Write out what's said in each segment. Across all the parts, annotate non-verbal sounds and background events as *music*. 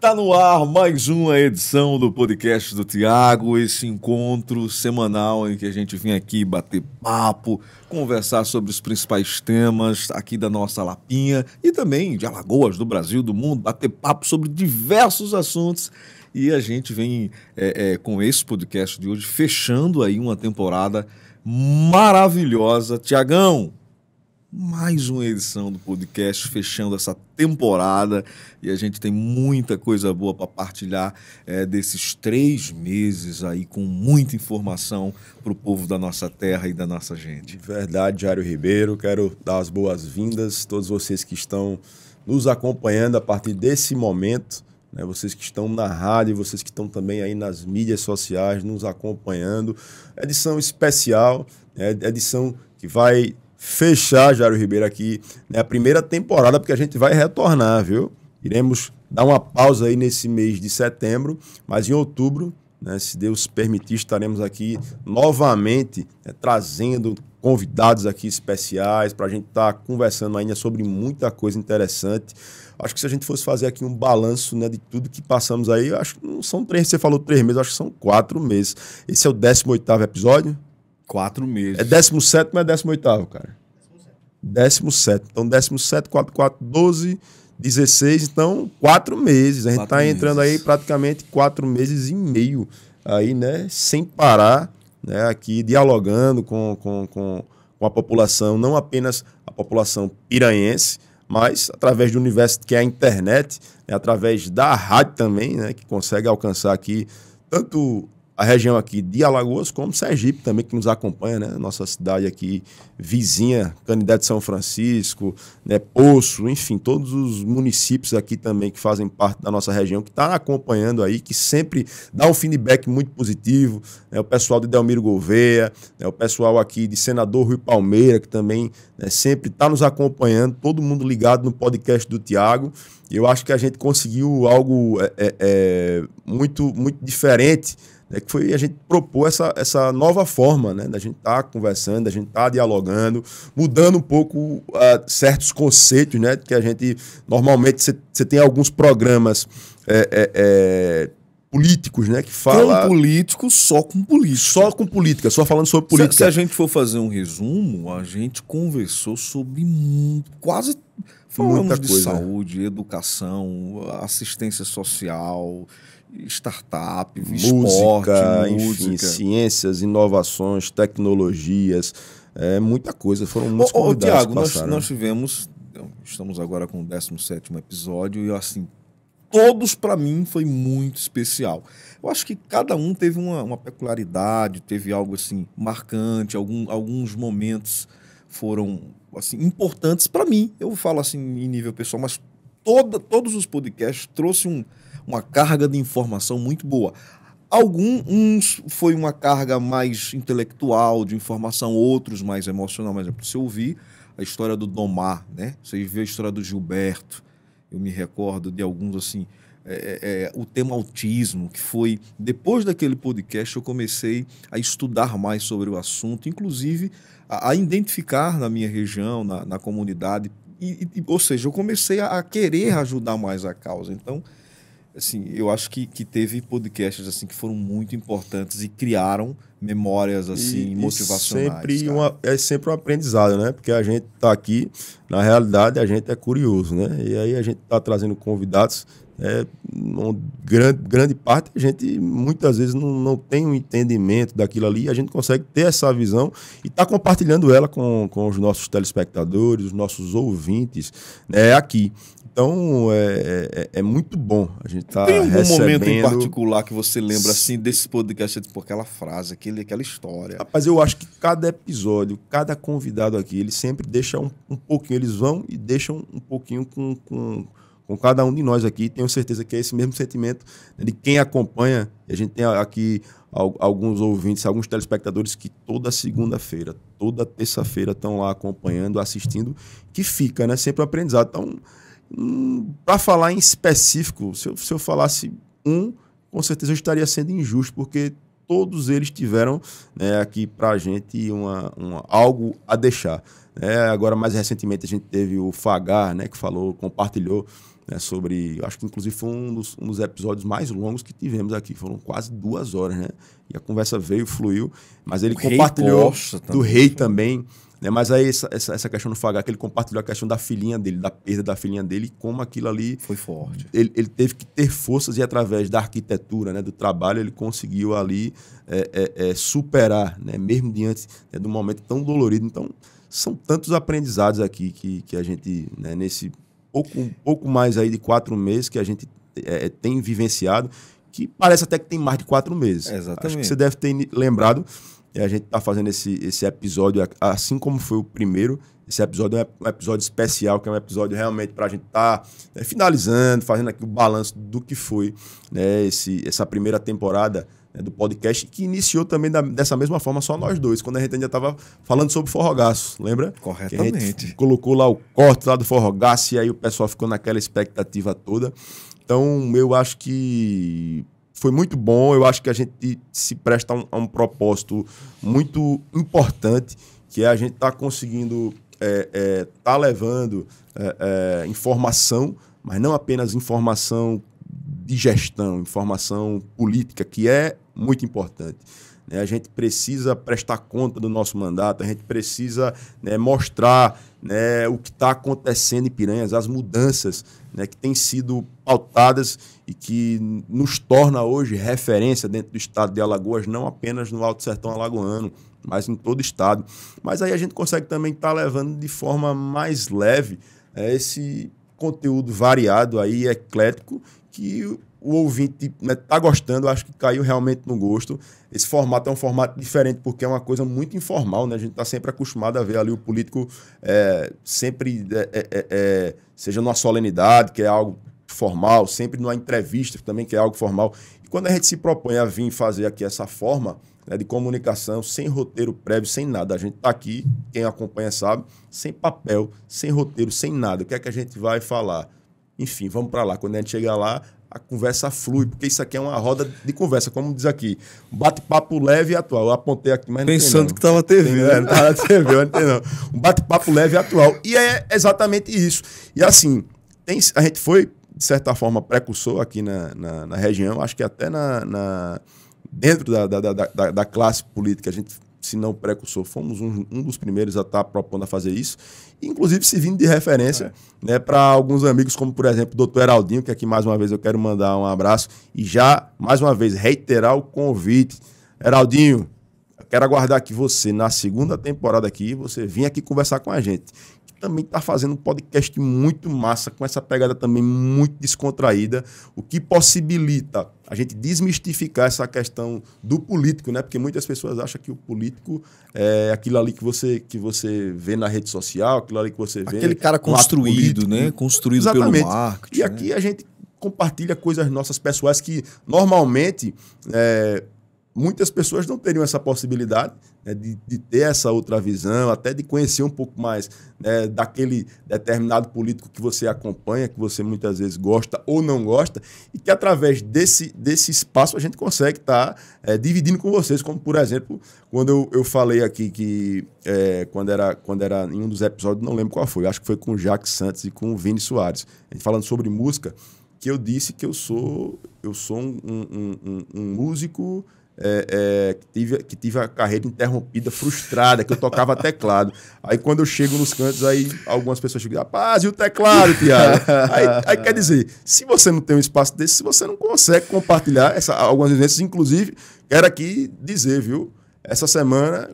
Tá no ar mais uma edição do podcast do Tiago, esse encontro semanal em que a gente vem aqui bater papo, conversar sobre os principais temas aqui da nossa Lapinha e também de Alagoas, do Brasil, do mundo, bater papo sobre diversos assuntos. E a gente vem é, é, com esse podcast de hoje fechando aí uma temporada maravilhosa. Tiagão, mais uma edição do podcast, fechando essa temporada. E a gente tem muita coisa boa para partilhar é, desses três meses aí, com muita informação para o povo da nossa terra e da nossa gente. Verdade, Diário Ribeiro. Quero dar as boas-vindas a todos vocês que estão nos acompanhando a partir desse momento. Né, vocês que estão na rádio, vocês que estão também aí nas mídias sociais nos acompanhando. Edição especial, é, edição que vai fechar Jário Ribeiro aqui, né, a primeira temporada, porque a gente vai retornar, viu? Iremos dar uma pausa aí nesse mês de setembro, mas em outubro, né, se Deus permitir, estaremos aqui novamente né, trazendo convidados aqui especiais para a gente estar tá conversando ainda sobre muita coisa interessante. Acho que se a gente fosse fazer aqui um balanço né, de tudo que passamos aí, acho que não são três, você falou três meses, acho que são quatro meses. Esse é o 18 oitavo episódio. Quatro meses. É 17 ou é 18, cara? 17. Então, 17, 4, 4, 12, 16. Então, quatro meses. A gente quatro tá meses. entrando aí praticamente quatro meses e meio aí, né? Sem parar, né? Aqui dialogando com, com, com, com a população, não apenas a população piranhense, mas através do universo que é a internet, né? através da rádio também, né? Que consegue alcançar aqui tanto a região aqui de Alagoas, como Sergipe também, que nos acompanha, né? Nossa cidade aqui vizinha, candidato de São Francisco, né? Poço, enfim, todos os municípios aqui também que fazem parte da nossa região, que está acompanhando aí, que sempre dá um feedback muito positivo. Né? O pessoal de Delmiro Gouveia, né? o pessoal aqui de Senador Rui Palmeira, que também né? sempre está nos acompanhando, todo mundo ligado no podcast do Tiago. Eu acho que a gente conseguiu algo é, é, é muito, muito diferente né, que foi a gente propor essa, essa nova forma né, da gente estar tá conversando, da gente estar tá dialogando, mudando um pouco uh, certos conceitos, né, que a gente normalmente você tem alguns programas é, é, é, políticos, né, que fala com político só com política só com política, só falando sobre política. Se, se a gente for fazer um resumo, a gente conversou sobre quase falamos Muita de coisa, saúde, educação, assistência social startup, música, esporte, música. enfim, ciências, inovações, tecnologias, é, muita coisa. Foram muitos ô, ô, Tiago, nós, né? nós, tivemos, estamos agora com o 17 episódio e assim, todos para mim foi muito especial. Eu acho que cada um teve uma, uma peculiaridade, teve algo assim marcante, algum, alguns momentos foram assim importantes para mim. Eu falo assim em nível pessoal, mas toda, todos os podcasts trouxe um uma carga de informação muito boa. Alguns foi uma carga mais intelectual de informação, outros mais emocional. Mas, por exemplo, ouvir a história do Domar, né? Você vê a história do Gilberto. Eu me recordo de alguns, assim, é, é, é, o tema autismo, que foi depois daquele podcast eu comecei a estudar mais sobre o assunto, inclusive a, a identificar na minha região, na, na comunidade, e, e, ou seja, eu comecei a, a, querer ajudar mais a causa. Então, assim, eu acho que, que teve podcasts assim que foram muito importantes e criaram memórias assim e, motivacionais. E sempre uma, é sempre um aprendizado, né? Porque a gente está aqui, na realidade, a gente é curioso, né? E aí a gente está trazendo convidados. É, um, grande, grande parte a gente muitas vezes não, não tem um entendimento daquilo ali, a gente consegue ter essa visão e está compartilhando ela com, com os nossos telespectadores, os nossos ouvintes né, aqui. Então é, é, é, muito bom a gente tá Tem algum recebendo... momento em particular que você lembra assim desse podcast, tipo aquela frase, aquele, aquela história. Rapaz, eu acho que cada episódio, cada convidado aqui, ele sempre deixa um, um pouquinho, eles vão e deixam um pouquinho com, com, com cada um de nós aqui. Tenho certeza que é esse mesmo sentimento de quem acompanha. A gente tem aqui alguns ouvintes, alguns telespectadores que toda segunda-feira, toda terça-feira estão lá acompanhando, assistindo, que fica, né? Sempre um aprendizado. Então para falar em específico, se eu, se eu falasse um, com certeza eu estaria sendo injusto, porque todos eles tiveram né, aqui para a gente uma, uma, algo a deixar. É, agora, mais recentemente, a gente teve o Fagar, né, que falou, compartilhou né, sobre. Acho que, inclusive, foi um dos, um dos, episódios mais longos que tivemos aqui. Foram quase duas horas, né? E a conversa veio, fluiu. Mas ele o compartilhou rei do rei também. Né? Mas aí essa, essa, essa questão do Fagá, que ele compartilhou a questão da filhinha dele, da perda da filhinha dele, como aquilo ali... Foi forte. Ele, ele teve que ter forças e através da arquitetura, né, do trabalho, ele conseguiu ali é, é, é, superar, né, mesmo diante né, de um momento tão dolorido. Então, são tantos aprendizados aqui que, que a gente, né, nesse pouco, pouco mais aí de quatro meses que a gente é, é, tem vivenciado, que parece até que tem mais de quatro meses. Exatamente. Acho que você deve ter lembrado e a gente está fazendo esse, esse episódio, assim como foi o primeiro. Esse episódio é um episódio especial, que é um episódio realmente para a gente estar tá, né, finalizando, fazendo aqui o balanço do que foi né, esse, essa primeira temporada né, do podcast, que iniciou também da, dessa mesma forma, só nós dois, quando a gente ainda estava falando sobre forrogaço, lembra? Corretamente. colocou lá o corte lá do forrogaço e aí o pessoal ficou naquela expectativa toda. Então, eu acho que foi muito bom. Eu acho que a gente se presta a um, a um propósito muito importante, que é a gente estar tá conseguindo é, é, tá levando é, é, informação, mas não apenas informação de gestão, informação política, que é muito importante. Né? A gente precisa prestar conta do nosso mandato, a gente precisa né, mostrar né, o que está acontecendo em Piranhas, as mudanças né, que têm sido pautadas e que nos torna hoje referência dentro do estado de Alagoas, não apenas no Alto Sertão Alagoano, mas em todo o estado. Mas aí a gente consegue também estar tá levando de forma mais leve é, esse conteúdo variado aí, eclético, que o ouvinte está tipo, né, gostando, acho que caiu realmente no gosto. Esse formato é um formato diferente, porque é uma coisa muito informal, né? A gente está sempre acostumado a ver ali o político é, sempre, é é, é, é, seja numa solenidade, que é algo formal, sempre numa entrevista também, que é algo formal. E quando a gente se propõe a vir fazer aqui essa forma né, de comunicação, sem roteiro prévio, sem nada, a gente está aqui, quem acompanha sabe, sem papel, sem roteiro, sem nada. O que é que a gente vai falar? Enfim, vamos para lá. Quando a gente chegar lá, a conversa flui, porque isso aqui é uma roda de conversa, como diz aqui. Bate-papo leve e atual. Eu apontei aqui, mas Pensando não Pensando que estava TV, tem, né? Não estava TV, não tem não. Um bate-papo leve e atual. E é exatamente isso. E assim, tem, a gente foi, de certa forma, precursor aqui na, na, na região, acho que até na, na dentro da da, da, da, da classe política, a gente se não precursor, fomos um, um, dos primeiros a estar tá propondo a fazer isso, inclusive servindo de referência é. né, para alguns amigos, como por exemplo o doutor Heraldinho, que aqui mais uma vez eu quero mandar um abraço e já, mais uma vez, reiterar o convite. Heraldinho, quero aguardar que você, na segunda temporada aqui, você vinha aqui conversar com a gente também está fazendo um podcast muito massa, com essa pegada também muito descontraída, o que possibilita a gente desmistificar essa questão do político, né? Porque muitas pessoas acham que o político é aquilo ali que você, que você vê na rede social, aquilo ali que você vê. Aquele cara construído, né? Construído Exatamente. pelo marketing. E né? aqui né? a gente compartilha coisas nossas pessoais que normalmente. É, muitas pessoas não teriam essa possibilidade né, de, de, ter essa outra visão, até de conhecer um pouco mais né, daquele determinado político que você acompanha, que você muitas vezes gosta ou não gosta, e que através desse, desse espaço a gente consegue estar tá, é, dividindo com vocês, como por exemplo, quando eu, eu falei aqui que é, quando, era, quando era em um dos episódios, não lembro qual foi, acho que foi com o Jacques Santos e com o Vini Soares, falando sobre música, que eu disse que eu sou eu sou um, um, um, um músico é, é, que, tive, que tive a carreira interrompida, frustrada, que eu tocava teclado. Aí quando eu chego nos cantos, aí algumas pessoas chegam, rapaz, e o teclado, Tiago? aí, aí, quer dizer, se você não tem um espaço desse, se você não consegue compartilhar essa, algumas vezes inclusive, quero aqui dizer, viu? Essa semana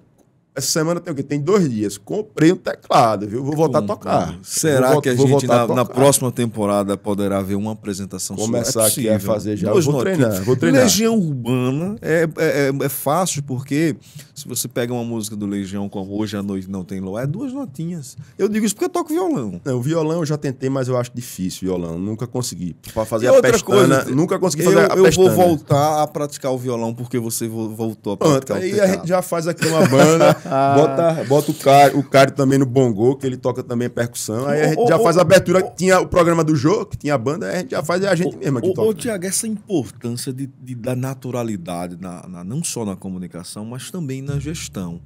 essa semana tem o quê? Tem dois dias. Comprei um teclado, viu? Vou voltar a tocar. Será vou, que a gente na, a na, próxima temporada poderá ver uma apresentação Começar sua? É aqui a fazer já. Dois vou treinar, vou treinar. Legião Urbana é, é, é, é, fácil porque se você pega uma música do Legião como Hoje à Noite Não Tem Lua, é duas notinhas. Eu digo isso porque eu toco violão. Não, o violão eu já tentei, mas eu acho difícil violão. Nunca consegui. Para fazer e a pestana, coisa, nunca consegui fazer eu, a pestana. Eu vou voltar a praticar o violão porque você voltou a praticar Pronto, o Aí a gente já faz aqui uma banda *laughs* Ah. Bota, bota o Cário, o também no Bongô, que ele toca também percussão. Aí a gente já faz a abertura, tinha o programa do jogo, que tinha a banda, aí a gente já faz, é a gente oh, mesmo que toca. Ô, Tiago, essa importância de, de da naturalidade, na, na, não só na comunicação, mas também na gestão.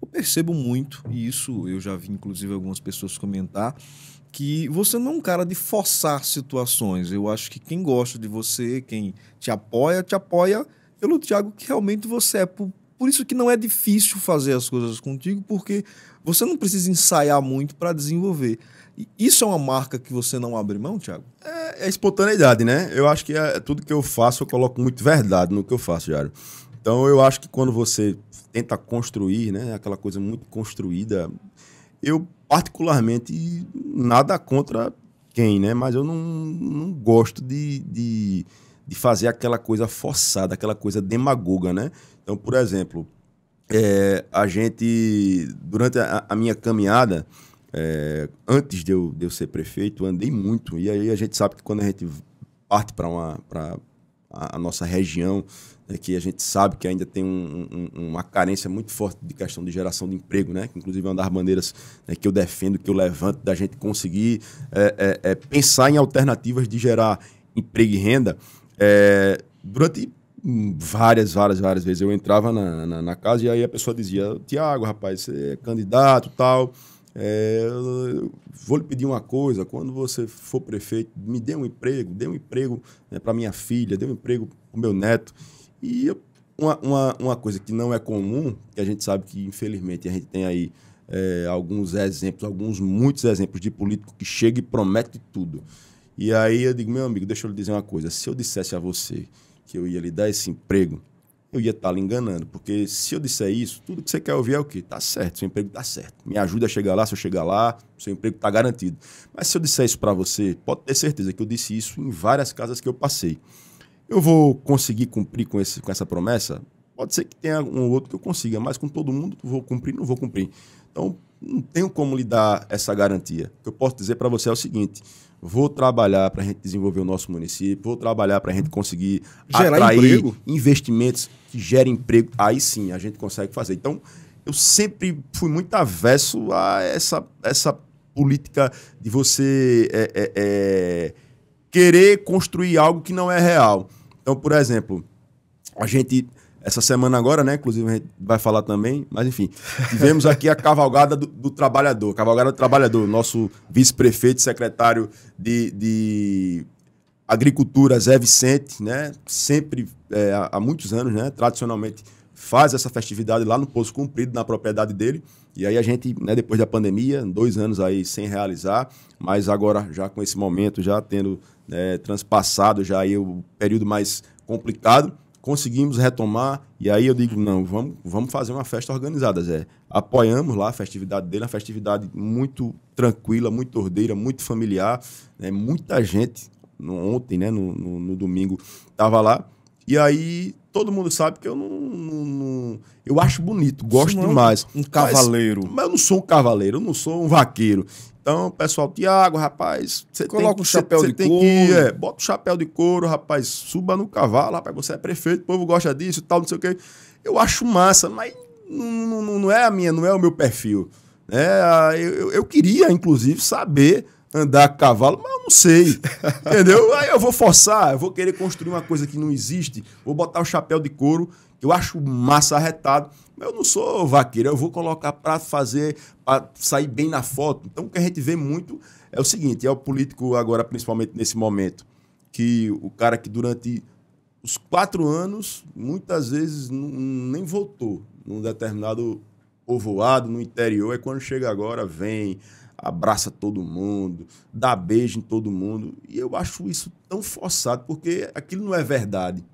Eu percebo muito, e isso eu já vi inclusive algumas pessoas comentar, que você não é um cara de forçar situações. Eu acho que quem gosta de você, quem te apoia, te apoia pelo Tiago que realmente você é por, por isso que não é difícil fazer as coisas contigo, porque você não precisa ensaiar muito para desenvolver. isso é uma marca que você não abre mão, Thiago? É, é espontaneidade, né? Eu acho que é, tudo que eu faço, eu coloco muito verdade no que eu faço, Jário. Então eu acho que quando você tenta construir, né, aquela coisa muito construída, eu particularmente nada contra quem, né? Mas eu não, não gosto de, de, de fazer aquela coisa forçada, aquela coisa demagoga, né? Então, por exemplo, é, a gente, durante a, a minha caminhada, é, antes de eu, de eu ser prefeito, andei muito. E aí a gente sabe que quando a gente parte para uma. Pra, a, nossa região, é que a gente sabe que ainda tem um, um, uma carência muito forte de questão de geração de emprego, né? Que inclusive é uma das bandeiras né, que eu defendo, que eu levanto, da gente conseguir é, é, é pensar em alternativas de gerar emprego e renda. É, durante várias, várias, várias vezes. Eu entrava na, na, na casa e aí a pessoa dizia: Tiago, rapaz, você é candidato tal. É, vou lhe pedir uma coisa: quando você for prefeito, me dê um emprego, dê um emprego né, para minha filha, dê um emprego para meu neto. E uma, uma, uma coisa que não é comum, que a gente sabe que, infelizmente, a gente tem aí é, alguns exemplos, alguns muitos exemplos de político que chega e promete tudo. E aí eu digo: meu amigo, deixa eu lhe dizer uma coisa: se eu dissesse a você que eu ia lhe dar esse emprego, eu ia estar tá lhe enganando. Porque se eu disser isso, tudo que você quer ouvir é o quê? Tá certo, seu emprego tá certo. Me ajuda a chegar lá, se eu chegar lá, seu emprego tá garantido. Mas se eu disser isso para você, pode ter certeza que eu disse isso em várias casas que eu passei. Eu vou conseguir cumprir com, esse, com essa promessa? Pode ser que tenha um ou outro que eu consiga, mas com todo mundo vou cumprir, não vou cumprir. Então, não tenho como lhe dar essa garantia. O que eu posso dizer para você é o seguinte: vou trabalhar para a gente desenvolver o nosso município, vou trabalhar para a gente conseguir Gerar atrair emprego. investimentos que gerem emprego. Aí sim a gente consegue fazer. Então, eu sempre fui muito avesso a essa, essa política de você é, é, é, querer construir algo que não é real. Então, por exemplo, a gente essa semana agora, né? Inclusive a gente vai falar também, mas enfim. Tivemos aqui a cavalgada do, do trabalhador, cavalgada do trabalhador, nosso vice-prefeito, secretário de, de Agricultura, Zé Vicente, né? Sempre, é, há muitos anos, né? Tradicionalmente faz essa festividade lá no Poço Cumprido, na propriedade dele. E aí a gente, né, depois da pandemia, dois anos aí sem realizar, mas agora já com esse momento, já tendo né, transpassado já aí o período mais complicado, conseguimos retomar, e aí eu digo, não, vamos, vamos fazer uma festa organizada, Zé. Apoiamos lá a festividade dele, uma festividade muito tranquila, muito ordeira, muito familiar, né? muita gente, no, ontem, né, no, no, no domingo, estava lá, e aí todo mundo sabe que eu não. não, não eu acho bonito, gosto é demais. Um cavaleiro. Mas, mas, eu não sou um cavaleiro, eu não sou um vaqueiro. Então, pessoal, Tiago, rapaz, você coloca tem, um chapéu cê, de cê couro. Que, é, bota o um chapéu de couro, rapaz, suba no cavalo, rapaz, você é prefeito, o povo gosta disso, tal, não sei o quê. Eu acho massa, mas não, não, não é a minha, não é o meu perfil. É, eu, eu queria, inclusive, saber andar a cavalo, mas eu não sei. entendeu? Aí eu vou forçar, eu vou querer construir uma coisa que não existe, vou botar o chapéu de couro, que eu acho massa arretado. Mas eu não sou vaqueiro, eu vou colocar para fazer, para sair bem na foto. Então o que a gente vê muito é o seguinte: é o político agora, principalmente nesse momento, que o cara que durante os quatro anos, muitas vezes, nem voltou num determinado povoado no interior, é quando chega agora, vem abraça todo mundo, dá beijo em todo mundo. E eu acho isso tão forçado, porque aquilo não é verdade.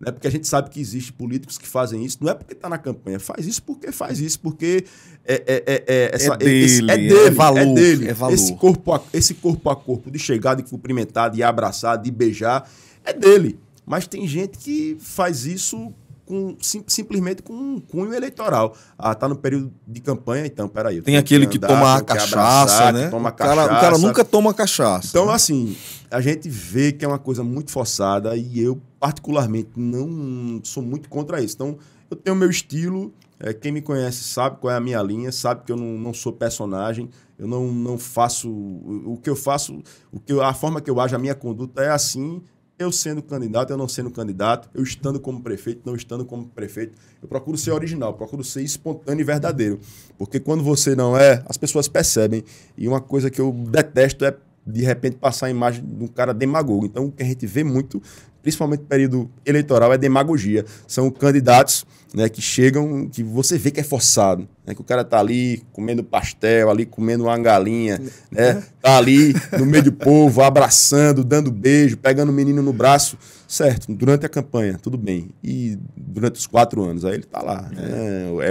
Né? Porque a gente sabe que existem políticos que fazem isso, não é porque está na campanha, faz isso porque faz isso, porque é, é, é, dele, é é esse, é dele, é valor, é dele. É valor. Esse, corpo a, esse corpo a corpo, de chegar, de cumprimentar, de abraçar, de beijar, é dele. Mas tem gente que faz isso com, sim, simplesmente com um cunho eleitoral. Ah, tá no período de campanha, então, peraí. Tem aquele que, andar, toma a cachaça, abraçar, né? Toma o, cachaça. o cara nunca toma cachaça. Então, né? assim, a gente vê que é uma coisa muito forçada e eu, particularmente, não sou muito contra isso. Então, eu tenho meu estilo, é, quem me conhece sabe qual é a minha linha, sabe que eu não, não sou personagem, eu não, não faço. O, o que eu faço, o que eu, a forma que eu ajo, a minha conduta é assim eu sendo candidato, eu não sendo candidato, eu estando como prefeito, não estando como prefeito, eu procuro ser original, procuro ser espontâneo e verdadeiro. Porque quando você não é, as pessoas percebem. E uma coisa que eu detesto é de repente passar a imagem de um cara demagogo. Então, o que a gente vê muito, principalmente no período eleitoral, é demagogia. São candidatos né, que chegam, que você vê que é forçado. Né, que o cara tá ali comendo pastel, ali comendo uma galinha, né, tá ali no meio do povo, abraçando, dando beijo, pegando o menino no braço. Certo, durante a campanha, tudo bem. E durante os quatro anos, aí ele tá lá.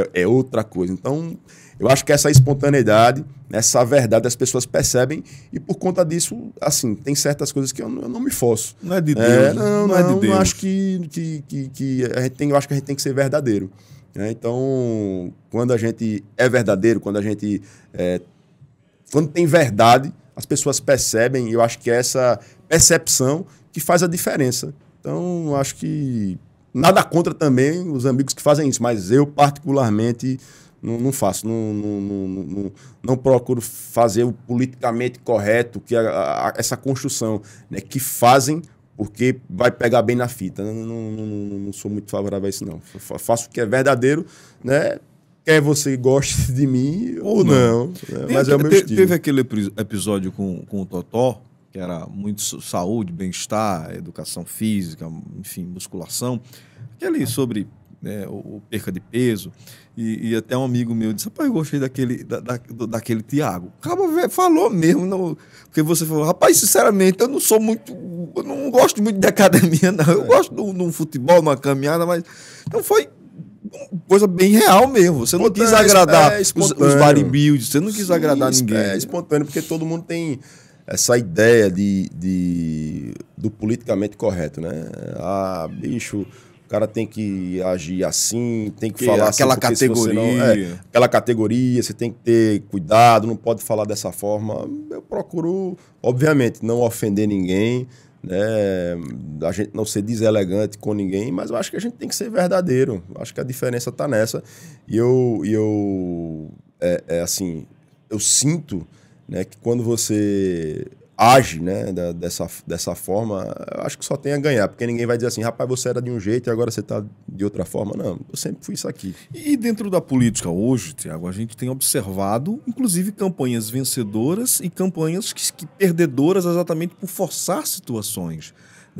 É, é, é outra coisa. Então, eu acho que essa espontaneidade, né, essa verdade as pessoas percebem e por conta disso, assim, tem certas coisas que eu, eu não me fosso. Não é de é, Deus. É, não, não, não, é de Deus. acho que, que, que, que, a gente tem, eu acho que a gente tem que ser verdadeiro. Né? Então, quando a gente é verdadeiro, quando a gente é, quando tem verdade, as pessoas percebem e eu acho que é essa percepção que faz a diferença. Então, acho que nada contra também os amigos que fazem isso, mas eu particularmente não, não faço, não, não, não, procuro fazer o politicamente correto, que a, a, essa construção né, que fazem porque vai pegar bem na fita. Não, não, sou muito favorável a isso, não. faço o que é verdadeiro, né? Quer você goste *laughs* de mim ou não, né, mas é o meu estilo. Teve aquele episódio com, com o Totó, que era muito saúde, bem-estar, educação física, enfim, musculação. Aquele ah. sobre né, ou, perca de peso. E, e, até um amigo meu disse: Rapaz, gostei daquele, da, da, daquele Tiago. Acaba falou mesmo, não, porque você falou: Rapaz, sinceramente, eu não sou muito. Eu não gosto muito de academia, não. Eu é. gosto de um futebol, uma caminhada, mas. Então foi coisa bem real mesmo. Você não quis agradar é, os, os bodybuilders, você não quis Sim, agradar é, ninguém. É espontâneo, porque todo mundo tem essa ideia de, de do politicamente correto, né? Ah, bicho cara tem que agir assim, tem que, que falar aquela assim, categoria, não, é, aquela categoria, você tem que ter cuidado, não pode falar dessa forma. Eu procuro, obviamente, não ofender ninguém, né? A gente não ser deselegante com ninguém, mas eu acho que a gente tem que ser verdadeiro. Eu acho que a diferença está nessa. E eu, eu é, é, assim, eu sinto, né, que quando você age né, da, dessa, dessa forma, eu acho que só tem a ganhar, porque ninguém vai dizer assim, rapaz, você era de um jeito e agora você está de outra forma. Não, eu sempre fui isso aqui. E dentro da política hoje, Tiago, a gente tem observado, inclusive, campanhas vencedoras e campanhas que, que perdedoras exatamente por forçar situações.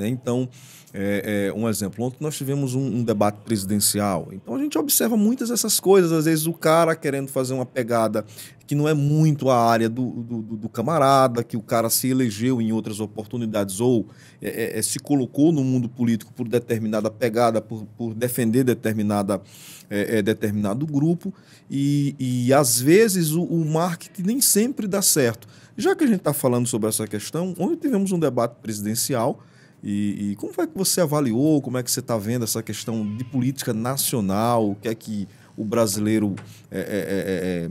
Né? Então, é, é, um exemplo, ontem nós tivemos um, um, debate presidencial. Então a gente observa muitas dessas coisas. Às vezes o cara querendo fazer uma pegada que não é muito a área do, do, do camarada, que o cara se elegeu em outras oportunidades ou é, é, é, se colocou no mundo político por determinada pegada, por, por defender determinada, é, determinado grupo. E, e às vezes o, o marketing nem sempre dá certo. Já que a gente está falando sobre essa questão, ontem tivemos um debate presidencial e, e como é que você avaliou, como é que você está vendo essa questão de política nacional, o que é que o brasileiro é, é, é, é, é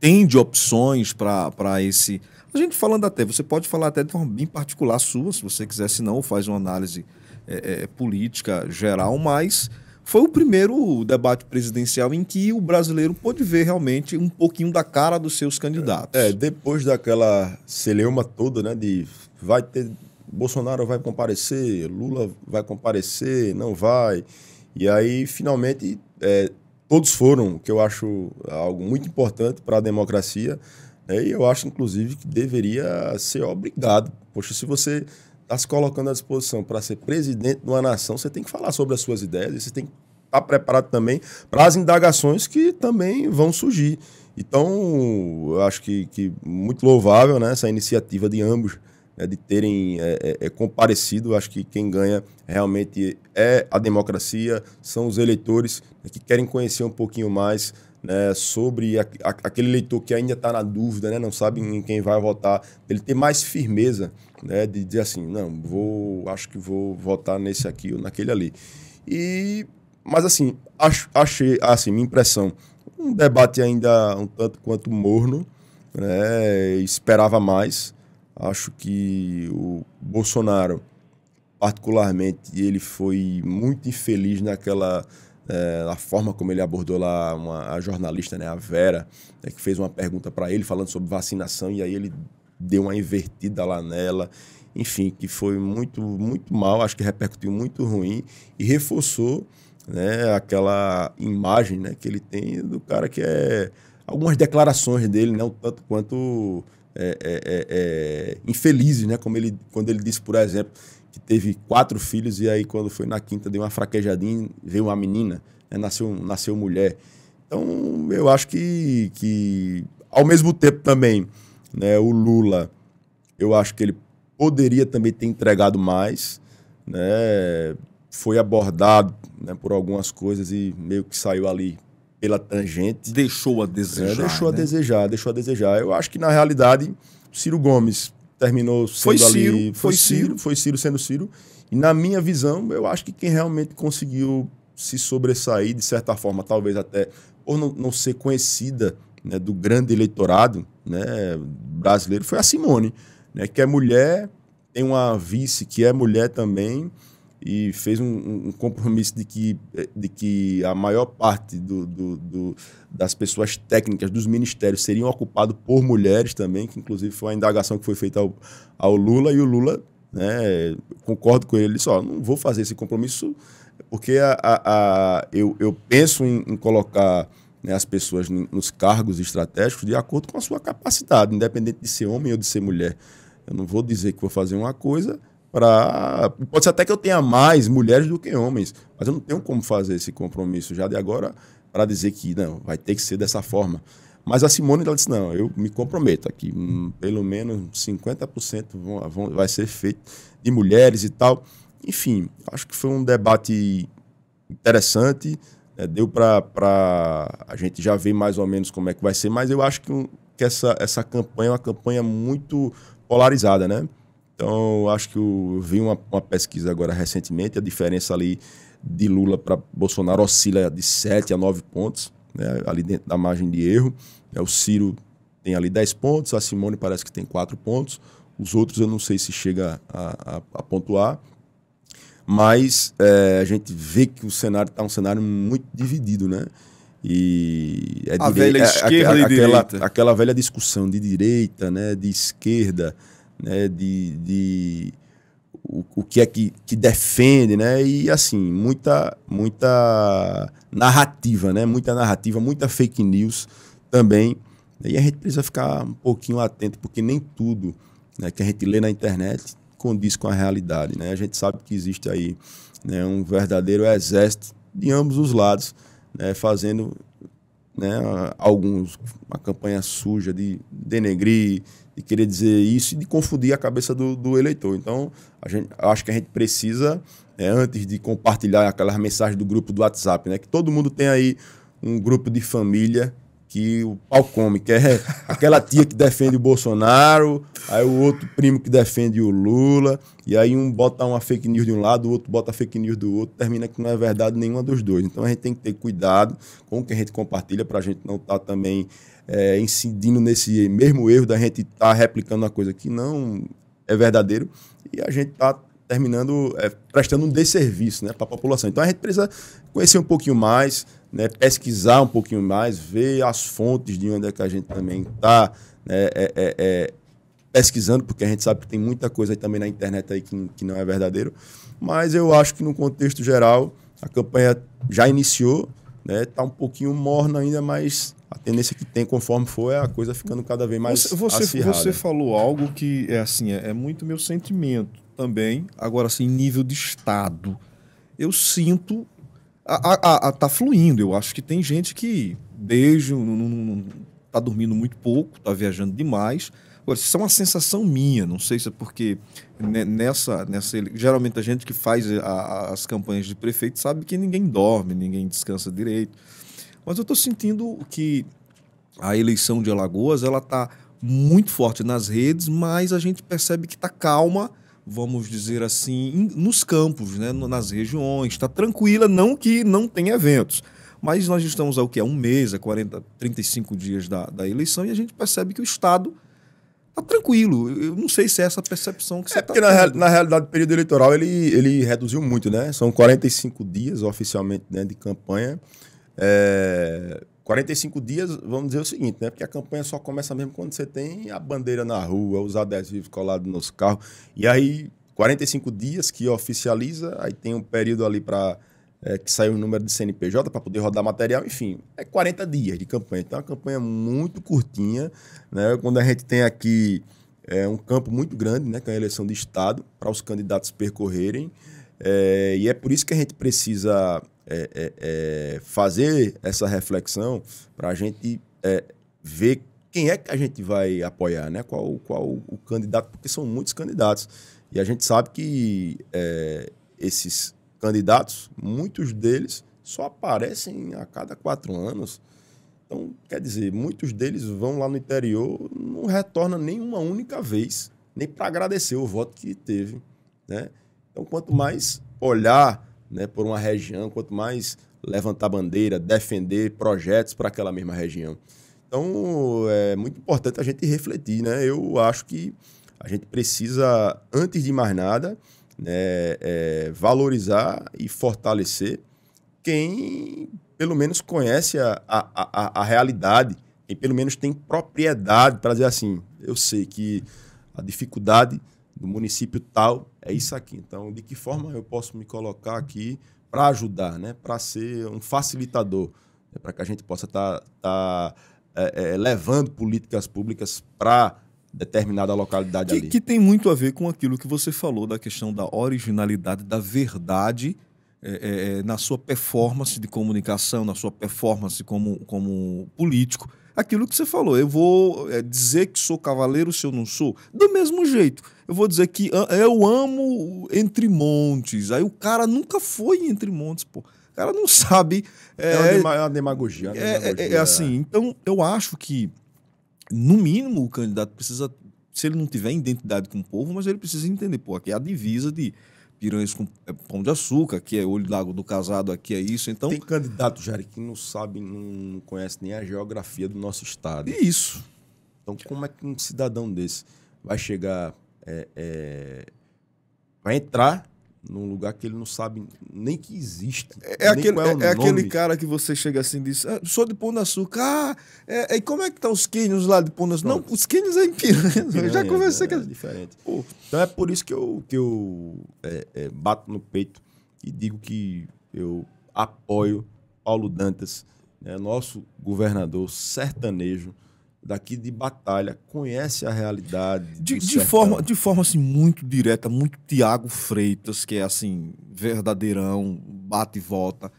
tem de opções para esse... A gente falando até, você pode falar até de forma bem particular sua, se você quiser, se não, faz uma análise é, política geral, mas foi o primeiro debate presidencial em que o brasileiro pôde ver realmente um pouquinho da cara dos seus candidatos. É, é depois daquela celeuma toda, né, de vai ter Bolsonaro vai comparecer, Lula vai comparecer, não vai. E aí, finalmente, é, todos foram, que eu acho algo muito importante para a democracia. Né? E eu acho, inclusive, que deveria ser obrigado. Poxa, se você está se colocando à disposição para ser presidente de uma nação, você tem que falar sobre as suas ideias e você tem que estar tá preparado também para as indagações que também vão surgir. Então, eu acho que, que muito louvável né, essa iniciativa de ambos né, de terem é, é, é, comparecido. Acho que quem ganha realmente é a democracia, são os eleitores né, que querem conhecer um pouquinho mais né, sobre a, a, aquele eleitor que ainda está na dúvida, né, não sabe em quem vai votar, ele ter mais firmeza né, de dizer assim, não, vou, acho que vou votar nesse aqui ou naquele ali. E, mas assim, ach, achei, assim, minha impressão, um debate ainda um tanto quanto morno, né, esperava mais, Acho que o Bolsonaro, particularmente, ele foi muito infeliz naquela é, eh, a forma como ele abordou lá uma, a jornalista, né, a Vera, né, que fez uma pergunta para ele falando sobre vacinação e aí ele deu uma invertida lá nela. Enfim, que foi muito, muito mal, acho que repercutiu muito ruim e reforçou né, aquela imagem né, que ele tem do cara que é. Algumas declarações dele, né, tanto quanto é, é, é, é infelizes, né? Como ele, quando ele disse, por exemplo, que teve quatro filhos e aí quando foi na quinta deu uma fraquejadinha, veio uma menina, né? nasceu, nasceu mulher. Então, eu acho que, que ao mesmo tempo também, né, o Lula, eu acho que ele poderia também ter entregado mais, né? Foi abordado né, por algumas coisas e meio que saiu ali pela tangente. Deixou a desejar. É, deixou né? a desejar, deixou a desejar. Eu acho que, na realidade, Ciro Gomes terminou sendo foi Ciro, Foi, foi Ciro, Ciro, foi Ciro sendo Ciro. E na minha visão, eu acho que quem realmente conseguiu se sobressair, de certa forma, talvez até por não, não ser conhecida né, do grande eleitorado né, brasileiro, foi a Simone, né, que é mulher, tem uma vice que é mulher também e fez um, um, compromisso de que, eh, de que a maior parte do, do, do, das pessoas técnicas dos ministérios seriam ocupados por mulheres também, que inclusive foi uma indagação que foi feita ao, ao Lula, e o Lula, né, concordo com ele, ele disse, ó, não vou fazer esse compromisso, porque a, a, a eu, eu penso em, em colocar né, as pessoas nos cargos estratégicos de acordo com a sua capacidade, independente de ser homem ou de ser mulher. Eu não vou dizer que vou fazer uma coisa para pode ser até que eu tenha mais mulheres do que homens, mas eu não tenho como fazer esse compromisso já de agora para dizer que não, vai ter que ser dessa forma. Mas a Simone ela disse: "Não, eu me comprometo aqui, hum, pelo menos 50% vão, vão, vai ser feito de mulheres e tal". Enfim, acho que foi um debate interessante, né, deu para a gente já ver mais ou menos como é que vai ser, mas eu acho que, que essa, essa campanha é uma campanha muito polarizada, né? Então, acho que eu, vi uma, uma, pesquisa agora recentemente, a diferença ali de Lula para Bolsonaro oscila de 7 a 9 pontos, né, ali dentro da margem de erro. É, o Ciro tem ali 10 pontos, a Simone parece que tem 4 pontos, os outros eu não sei se chega a, a, a pontuar, mas é, a gente vê que o cenário está um cenário muito dividido, né? E é a velha é, e aquela, aquela velha discussão de direita, né, de esquerda, né, de, de o, o, que é que, que defende, né? E assim, muita, muita narrativa, né? Muita narrativa, muita fake news também. Né, e a gente precisa ficar um pouquinho atento, porque nem tudo né, que a gente lê na internet condiz com a realidade, né? A gente sabe que existe aí né, um verdadeiro exército de ambos os lados, né, fazendo né, alguns uma campanha suja de denegrir, de querer dizer isso e de confundir a cabeça do, do eleitor. Então, a gente, acho que a gente precisa, é, antes de compartilhar aquelas mensagens do grupo do WhatsApp, né, que todo mundo tem aí um grupo de família que o pau come, que é *laughs* aquela tia que defende o Bolsonaro, aí o outro primo que defende o Lula, e aí um bota uma fake news de um lado, o outro bota fake news do outro, termina que não é verdade nenhuma dos dois. Então a gente tem que ter cuidado com o que a gente compartilha para a gente não estar tá também é, incidindo nesse mesmo erro da gente estar tá replicando uma coisa que não é verdadeiro e a gente está terminando é, prestando um desserviço né, para a população. Então a gente precisa conhecer um pouquinho mais, né, pesquisar um pouquinho mais, ver as fontes de onde é que a gente também está né, é, é, é, pesquisando, porque a gente sabe que tem muita coisa também na internet aí que, que não é verdadeiro. Mas eu acho que no contexto geral a campanha já iniciou né? Tá um pouquinho morna ainda, mas a tendência que tem conforme for é a coisa ficando cada vez mais você, você, acirrada. Você falou algo que é assim, é, é muito meu sentimento também, agora assim, nível de estado. Eu sinto a, a, a, tá fluindo. Eu acho que tem gente que desde não, não, não, tá dormindo muito pouco, tá viajando demais Agora, isso é uma sensação minha, não sei se é porque nessa, nessa geralmente a gente que faz a, a, as campanhas de prefeito sabe que ninguém dorme, ninguém descansa direito. Mas eu estou sentindo que a eleição de Alagoas ela está muito forte nas redes, mas a gente percebe que está calma, vamos dizer assim, nos campos, né? nas regiões, está tranquila, não que não tenha eventos. Mas nós estamos há que? A um mês, a 40, 35 dias da, da eleição, e a gente percebe que o Estado tá tranquilo. Eu não sei se é essa percepção que você é tá porque na, real, na, realidade o período eleitoral ele, ele reduziu muito, né? São 45 dias oficialmente né, de campanha. É, 45 dias, vamos dizer o seguinte, né? Porque a campanha só começa mesmo quando você tem a bandeira na rua, os adesivos colados nos carros. E aí, 45 dias que oficializa, aí tem um período ali para é, que saiu o número de CNPJ para poder rodar material, enfim, é 40 dias de campanha. Então, é uma campanha muito curtinha, né? Quando a gente tem aqui é, um campo muito grande, né, que é a eleição de Estado, para os candidatos percorrerem, é, e é por isso que a gente precisa é, é, é fazer essa reflexão para a gente é, ver quem é que a gente vai apoiar, né? Qual, qual o candidato, porque são muitos candidatos. E a gente sabe que esses candidatos, muitos deles só aparecem a cada quatro anos. Então, quer dizer, muitos deles vão lá no interior, não retorna nenhuma única vez, nem para agradecer o voto que teve. Né? Então, quanto mais olhar né, por uma região, quanto mais levantar bandeira, defender projetos para aquela mesma região. Então, é muito importante a gente refletir. Né? Eu acho que a gente precisa, antes de mais nada, né, é, valorizar e fortalecer quem pelo menos conhece a, a, a, a realidade, quem pelo menos tem propriedade para dizer assim, eu sei que a dificuldade do município tal é isso aqui. Então, de que forma eu posso me colocar aqui para ajudar, né? para ser um facilitador, né? para que a gente possa estar tá, tá, é, é, levando políticas públicas para determinada localidade que, ali. Que tem muito a ver com aquilo que você falou da questão da originalidade, da verdade é, é, é, na sua performance de comunicação, na sua performance como, como político. Aquilo que você falou, eu vou é, dizer que sou cavaleiro se eu não sou. Do mesmo jeito, eu vou dizer que ah, eu amo Entre Montes. Aí o cara nunca foi Entre Montes, pô cara não *laughs* sabe. É, é, uma, é, é demagogia. é, é, é assim, então eu acho que no mínimo, o candidato precisa, se ele não tiver identidade com o povo, mas ele precisa entender, pô, aqui é a divisa de piranhas com é, pão de açúcar, aqui é olho d'água do casado, aqui é isso, então... Tem candidato, Jari, que não sabe, não conhece nem a geografia do nosso estado. isso. Então, como é que um cidadão desse vai chegar, é, é... vai entrar num lugar que ele não sabe nem que existe. É, é aquele, é, é, é aquele cara que você chega assim e diz: ah, sou de Pão de Açúcar. Ah, é, é, como é que tá os quênios lá de Pão de Açúcar? Não, os quênios é em Piranha. *laughs* já conversei com é, diferente. Pô, então é por isso que eu, que eu é, é, bato no peito e digo que eu apoio Paulo Dantas, né, nosso governador sertanejo daqui de batalha, conhece a realidade. De, de forma, de forma assim, muito direta, muito Tiago Freitas, que é assim, verdadeirão, bate e volta.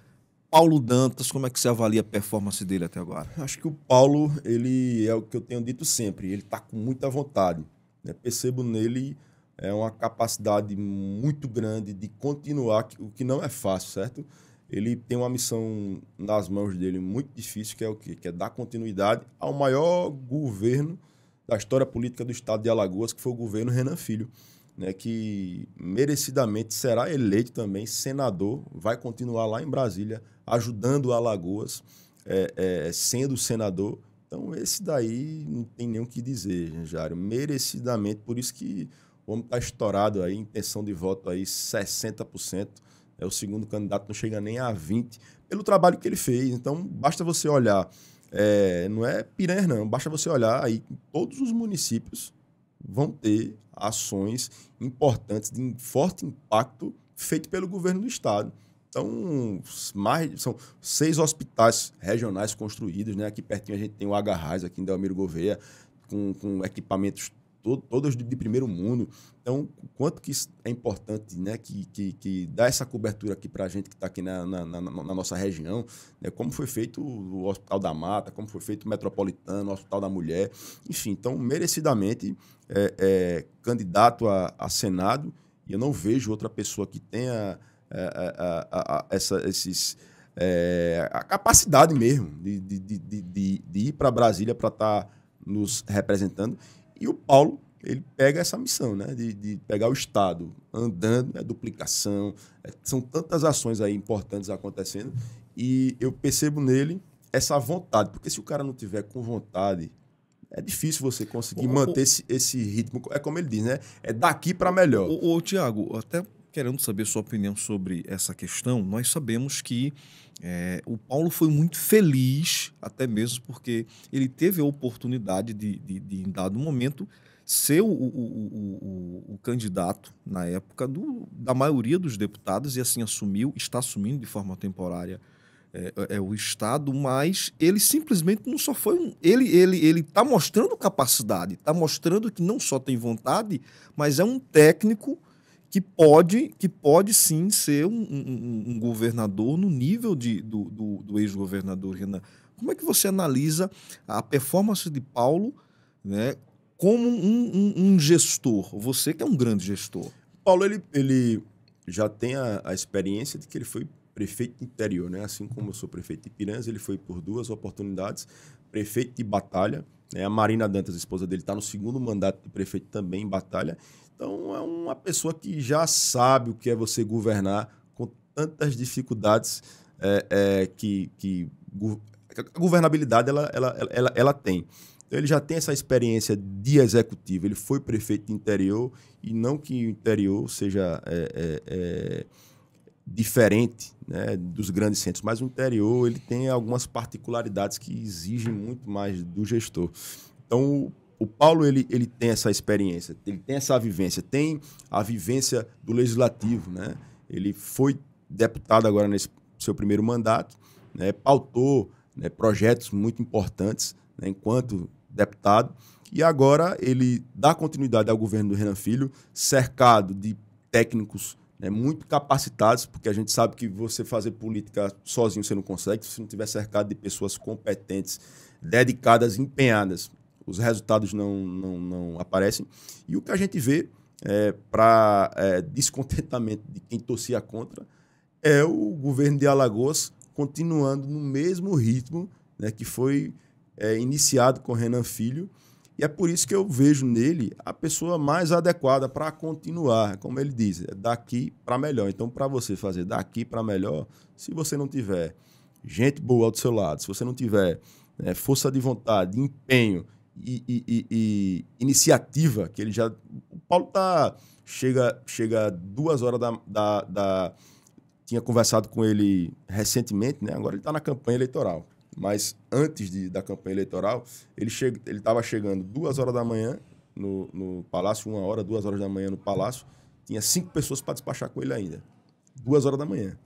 Paulo Dantas, como é que você avalia a performance dele até agora? Acho que o Paulo, ele é o que eu tenho dito sempre, ele está com muita vontade. Né? Percebo nele é uma capacidade muito grande de continuar, o que não é fácil, certo? ele tem uma missão nas mãos dele muito difícil, que é o quê? Que é dar continuidade ao maior governo da história política do estado de Alagoas, que foi o governo Renan Filho, né, que merecidamente será eleito também senador, vai continuar lá em Brasília, ajudando Alagoas, é, é, sendo senador. Então, esse daí não tem nem o que dizer, Jário. Merecidamente, por isso que o homem está estourado aí, intenção de voto aí 60% é o segundo candidato, não chega nem a 20, pelo trabalho que ele fez. Então, basta você olhar, é, não é piranha, não, basta você olhar aí, todos os municípios vão ter ações importantes de forte impacto feito pelo governo do estado. Então, mais, são seis hospitais regionais construídos, né? Aqui pertinho a gente tem o Agarraz, aqui em Delmiro Gouveia, com, com equipamentos todo, todas de primeiro mundo. Então, quanto que é importante né, que, que, que dá essa cobertura aqui para a gente que está aqui na, na, na, na, nossa região, né, como foi feito o Hospital da Mata, como foi feito o Metropolitano, o Hospital da Mulher, enfim. Então, merecidamente, é, é candidato a, a Senado, e eu não vejo outra pessoa que tenha é, é, a, a, essa, esses... É, a capacidade mesmo de, de, de, de ir para Brasília para estar tá nos representando e o Paulo, ele pega essa missão, né? De, de pegar o Estado andando, né? duplicação. É, são tantas ações aí importantes acontecendo. E eu percebo nele essa vontade. Porque se o cara não tiver com vontade, é difícil você conseguir o, manter o, esse, esse ritmo. É como ele diz, né? É daqui para melhor. Ô, Tiago, até querendo saber sua opinião sobre essa questão, nós sabemos que é, o Paulo foi muito feliz, até mesmo porque ele teve a oportunidade de, de, de em dado momento, ser o, o, o, o, candidato na época do, da maioria dos deputados e assim assumiu, está assumindo de forma temporária é, é, é o Estado, mas ele simplesmente não só foi um. Ele está ele, ele está mostrando capacidade, está mostrando que não só tem vontade, mas é um técnico que pode, que pode sim ser um, um, um governador no nível de, do, do, do ex-governador Renan. Como é que você analisa a performance de Paulo né, como um, um, gestor? Você que é um grande gestor. Paulo, ele, ele já tem a, a experiência de que ele foi prefeito interior, né? Assim como eu sou prefeito de Piranhas, ele foi por duas oportunidades prefeito de Batalha. Né? A Marina Dantas, a esposa dele, está no segundo mandato de prefeito também em Batalha. Então, é uma pessoa que já sabe o que é você governar com tantas dificuldades é, é, que, que a governabilidade ela, ela, ela, ela tem. Então, ele já tem essa experiência de executivo. Ele foi prefeito de interior e não que o interior seja é, diferente né, dos grandes centros, mas o interior ele tem algumas particularidades que exigem muito mais do gestor. Então, o o Paulo ele, ele tem essa experiência, ele tem essa vivência, tem a vivência do legislativo, né? Ele foi deputado agora nesse seu primeiro mandato, né? pautou né, projetos muito importantes né, enquanto deputado e agora ele dá continuidade ao governo do Renan Filho, cercado de técnicos né, muito capacitados, porque a gente sabe que você fazer política sozinho você não consegue, se não tiver cercado de pessoas competentes, dedicadas, empenhadas os resultados não, não, não aparecem. E o que a gente vê é, para é, descontentamento de quem torcia contra é o governo de Alagoas continuando no mesmo ritmo né, que foi é, iniciado com Renan Filho. E é por isso que eu vejo nele a pessoa mais adequada para continuar, como ele diz, é daqui para melhor. Então, para você fazer daqui para melhor, se você não tiver gente boa ao seu lado, se você não tiver né, força de vontade, empenho e, e, e, iniciativa que ele já. O Paulo tá, chega, chega duas horas da, da, da Tinha conversado com ele recentemente, né? Agora ele está na campanha eleitoral. Mas antes de, da campanha eleitoral, ele estava ele tava chegando duas horas da manhã no, no palácio, uma hora, duas horas da manhã no palácio. Tinha cinco pessoas para despachar com ele ainda. Duas horas da manhã.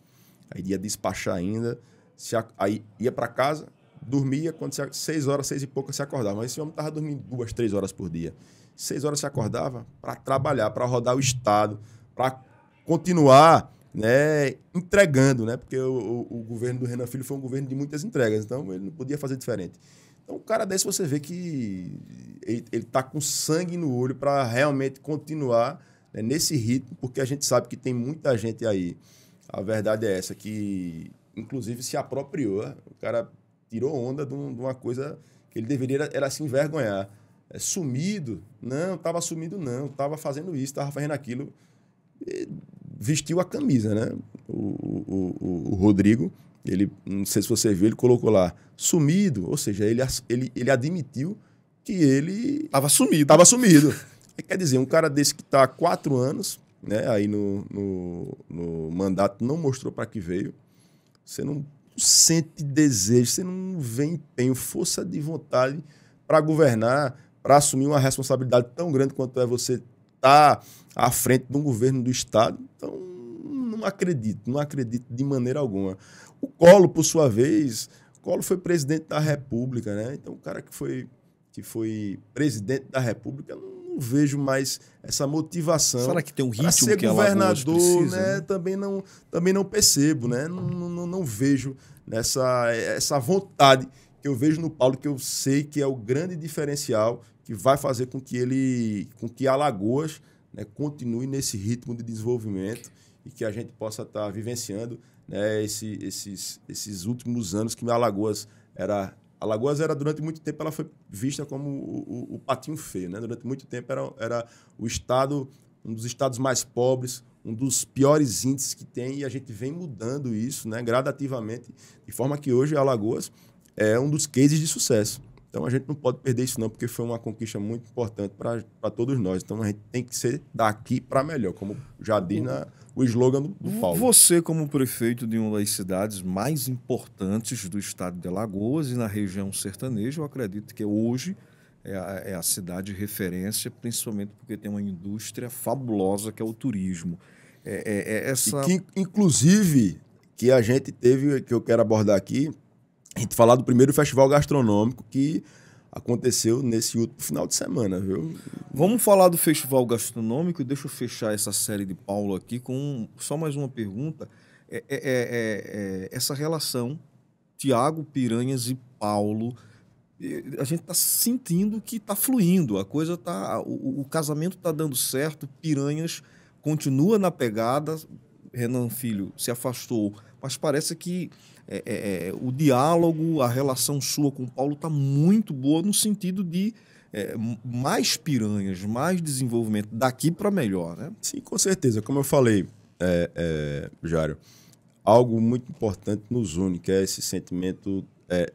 Aí ia despachar ainda. Se a, aí ia para casa, dormia quando se, seis horas, seis e pouca se acordava. Mas esse homem estava dormindo duas, três horas por dia. Seis horas se acordava para trabalhar, para rodar o Estado, para continuar né, entregando, né? Porque o, o, o, governo do Renan Filho foi um governo de muitas entregas, então ele não podia fazer diferente. Então, o cara desse você vê que ele está com sangue no olho para realmente continuar né, nesse ritmo, porque a gente sabe que tem muita gente aí. A verdade é essa, que inclusive se apropriou. Né? O cara tirou onda de, um, de uma coisa que ele deveria era, era se envergonhar. É, sumido? Não, estava sumido, não. Estava fazendo isso, estava fazendo aquilo. E vestiu a camisa, né? O, o, o, o, Rodrigo, ele, não sei se você viu, ele colocou lá sumido, ou seja, ele, ele, ele admitiu que ele. Estava sumido. Estava sumido. *laughs* Quer dizer, um cara desse que está há quatro anos, né, aí no, no, no mandato, não mostrou para que veio. Você não sente desejo, você não vê empenho, força de vontade para governar, para assumir uma responsabilidade tão grande quanto é você estar tá à frente de um governo do Estado. Então, não acredito, não acredito de maneira alguma. O Colo, por sua vez, Colo foi presidente da República, né? Então, o cara que foi, que foi presidente da República não não vejo mais essa motivação. Será que tem um ritmo ser que governador, precisa, né? né? Também não, também não percebo, né? Não, não, não vejo nessa essa vontade que eu vejo no Paulo, que eu sei que é o grande diferencial que vai fazer com que ele, com que Alagoas né, continue nesse ritmo de desenvolvimento e que a gente possa estar tá vivenciando né, esse, esses, esses últimos anos que Alagoas era Alagoas era durante muito tempo ela foi vista como o, o, o, patinho feio, né? Durante muito tempo era, era o estado um dos estados mais pobres, um dos piores índices que tem e a gente vem mudando isso, né? Gradativamente, de forma que hoje Alagoas é um dos cases de sucesso. Então a gente não pode perder isso não, porque foi uma conquista muito importante para todos nós. Então a gente tem que ser daqui para melhor, como já diz na, o slogan do, do Paulo. Você como prefeito de uma das cidades mais importantes do estado de Alagoas e na região sertaneja, eu acredito que hoje é a, é a cidade de referência, principalmente porque tem uma indústria fabulosa que é o turismo. É, é, é essa... E que, inclusive, que a gente teve, que eu quero abordar aqui, a gente falar do primeiro festival gastronômico que aconteceu nesse último final de semana, viu? Vamos falar do festival gastronômico e deixa eu fechar essa série de Paulo aqui com só mais uma pergunta. É, é, é, é, é essa relação Tiago Piranhas e Paulo, a gente está sentindo que está fluindo, a coisa tá, o, o casamento está dando certo, Piranhas continua na pegada, Renan Filho se afastou, mas parece que é, é, é, o diálogo, a relação sua com o Paulo está muito boa no sentido de é, mais piranhas, mais desenvolvimento daqui para melhor, né? Sim, com certeza. Como eu falei, é, é, Jário, algo muito importante nos une, que é esse sentimento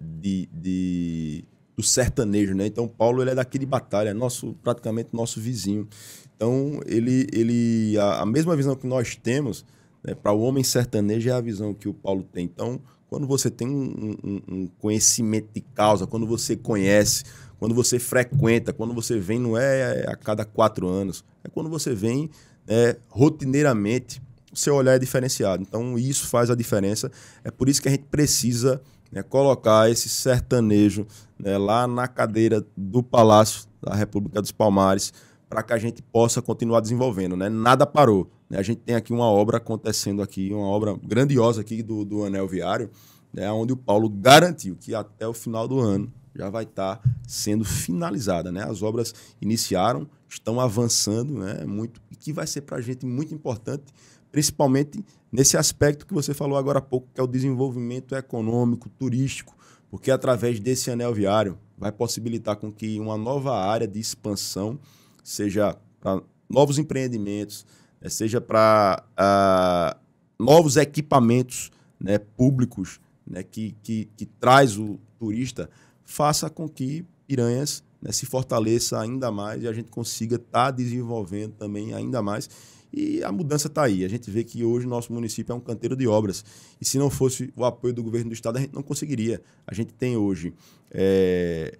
de, de, do sertanejo, né? Então, Paulo ele é daqui de batalha, nosso praticamente nosso vizinho. Então, ele, ele a, a mesma visão que nós temos... Né, para o homem sertanejo é a visão que o Paulo tem. Então, quando você tem um, um, um conhecimento de causa, quando você conhece, quando você frequenta, quando você vem, não é, é a cada quatro anos, é quando você vem é, rotineiramente, o seu olhar é diferenciado. Então, isso faz a diferença. É por isso que a gente precisa né, colocar esse sertanejo né, lá na cadeira do Palácio da República dos Palmares, para que a gente possa continuar desenvolvendo. Né? Nada parou. Né? A gente tem aqui uma obra acontecendo aqui, uma obra grandiosa aqui do, do Anel Viário, né? onde o Paulo garantiu que até o final do ano já vai estar sendo finalizada. Né? As obras iniciaram, estão avançando né? muito, e que vai ser para a gente muito importante, principalmente nesse aspecto que você falou agora há pouco, que é o desenvolvimento econômico, turístico, porque através desse anel viário vai possibilitar com que uma nova área de expansão seja para novos empreendimentos, é, seja para uh, ah, novos equipamentos né, públicos né, que, que, que, traz o turista, faça com que Piranhas né, se fortaleça ainda mais e a gente consiga estar tá desenvolvendo também ainda mais. E a mudança está aí. A gente vê que hoje nosso município é um canteiro de obras. E se não fosse o apoio do governo do estado, a gente não conseguiria. A gente tem hoje é,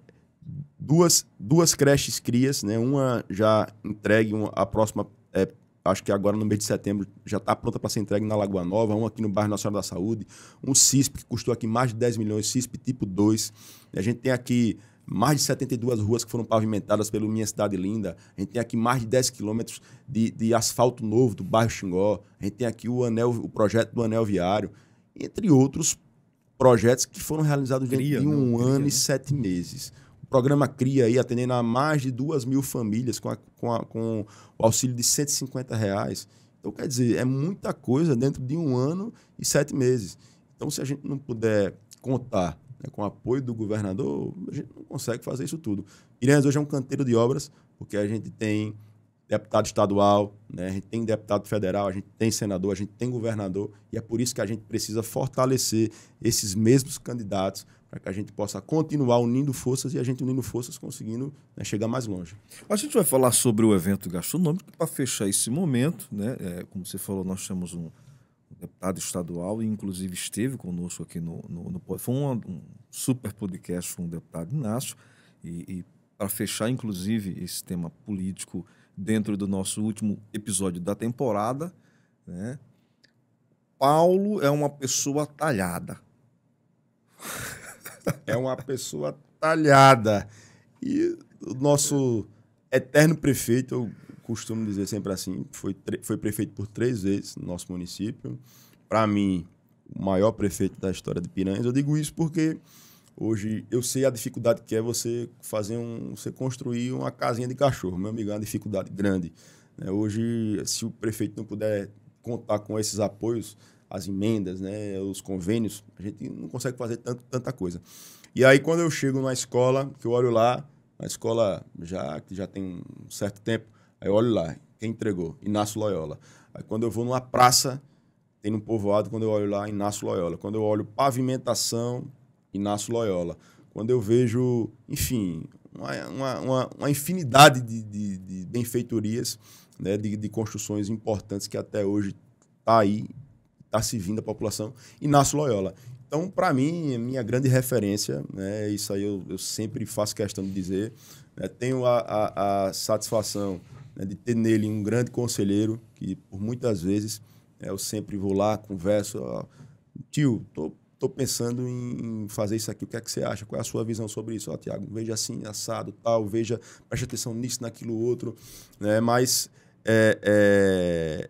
duas, duas creches crias, né? uma já entregue, uma, a próxima é, acho que agora no mês de setembro já está pronta para ser entregue na Lagoa Nova, um aqui no bairro Nacional da Saúde, um CISP que custou aqui mais de 10 milhões, CISP tipo 2. A gente tem aqui mais de 72 ruas que foram pavimentadas pelo Minha Cidade Linda. A gente tem aqui mais de 10 quilômetros de, de asfalto novo do bairro Xingó. A gente tem aqui o, anel, o projeto do anel viário, entre outros projetos que foram realizados em né? um não, ano queria, né? e sete meses programa CRIA aí, atendendo a mais de duas mil famílias com, a, com, a, com o auxílio de 150 reais. Então, quer dizer, é muita coisa dentro de um ano e sete meses. Então, se a gente não puder contar né, com o apoio do governador, a gente não consegue fazer isso tudo. Piranhas hoje é um canteiro de obras, porque a gente tem deputado estadual, né, a gente tem deputado federal, a gente tem senador, a gente tem governador, e é por isso que a gente precisa fortalecer esses mesmos candidatos para que a gente possa continuar unindo forças e a gente unindo forças conseguindo né, chegar mais longe. A gente vai falar sobre o evento gastronômico para fechar esse momento, né? É, como você falou, nós temos um deputado estadual e inclusive esteve conosco aqui no, no, no foi um, um, super podcast com o deputado Inácio e, e para fechar inclusive esse tema político dentro do nosso último episódio da temporada, né? Paulo é uma pessoa talhada é uma pessoa talhada. E o nosso eterno prefeito, eu costumo dizer sempre assim, foi, foi prefeito por três vezes no nosso município. Para mim, o maior prefeito da história de Piranhas. Eu digo isso porque hoje eu sei a dificuldade que é você fazer um, você construir uma casinha de cachorro. Meu amigo, é uma dificuldade grande. Né? Hoje, se o prefeito não puder contar com esses apoios, as emendas, né, os convênios, a gente não consegue fazer tanto, tanta coisa. E aí quando eu chego na escola, que eu olho lá, na escola já que já tem um certo tempo, aí eu olho lá, quem entregou? Inácio Loyola. Aí quando eu vou numa praça, tem um povoado, quando eu olho lá, Inácio Loyola. Quando eu olho pavimentação, Inácio Loyola. Quando eu vejo, enfim, uma, uma, uma infinidade de, de, de benfeitorias, né, de, de construções importantes que até hoje está aí está vindo a população, Inácio Loyola. Então, para mim, minha grande referência, né, é isso aí eu, eu sempre faço questão de dizer, né, tenho a, a, a satisfação né, de ter nele um grande conselheiro, que por muitas vezes né, eu sempre vou lá, converso, ó, tio, tô, tô pensando em fazer isso aqui, o que é que você acha? Qual é a sua visão sobre isso? Ó, Tiago, veja assim, assado, tal, veja, preste atenção nisso, naquilo, outro, né, mas... É, é,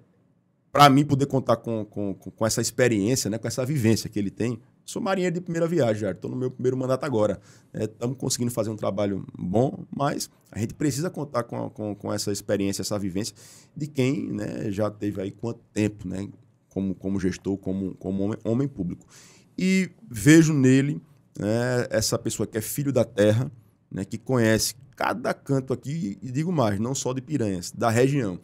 para mim poder contar com, com, com, essa experiência, né, com essa vivência que ele tem. Sou marinheiro de primeira viagem, estou no meu primeiro mandato agora. Estamos é, conseguindo fazer um trabalho bom, mas a gente precisa contar com, com, com essa experiência, essa vivência de quem né, já teve aí quanto tempo né, como, como gestor, como, como homem, homem público. E vejo nele né, essa pessoa que é filho da terra, né, que conhece cada canto aqui, e digo mais, não só de Piranhas, da região.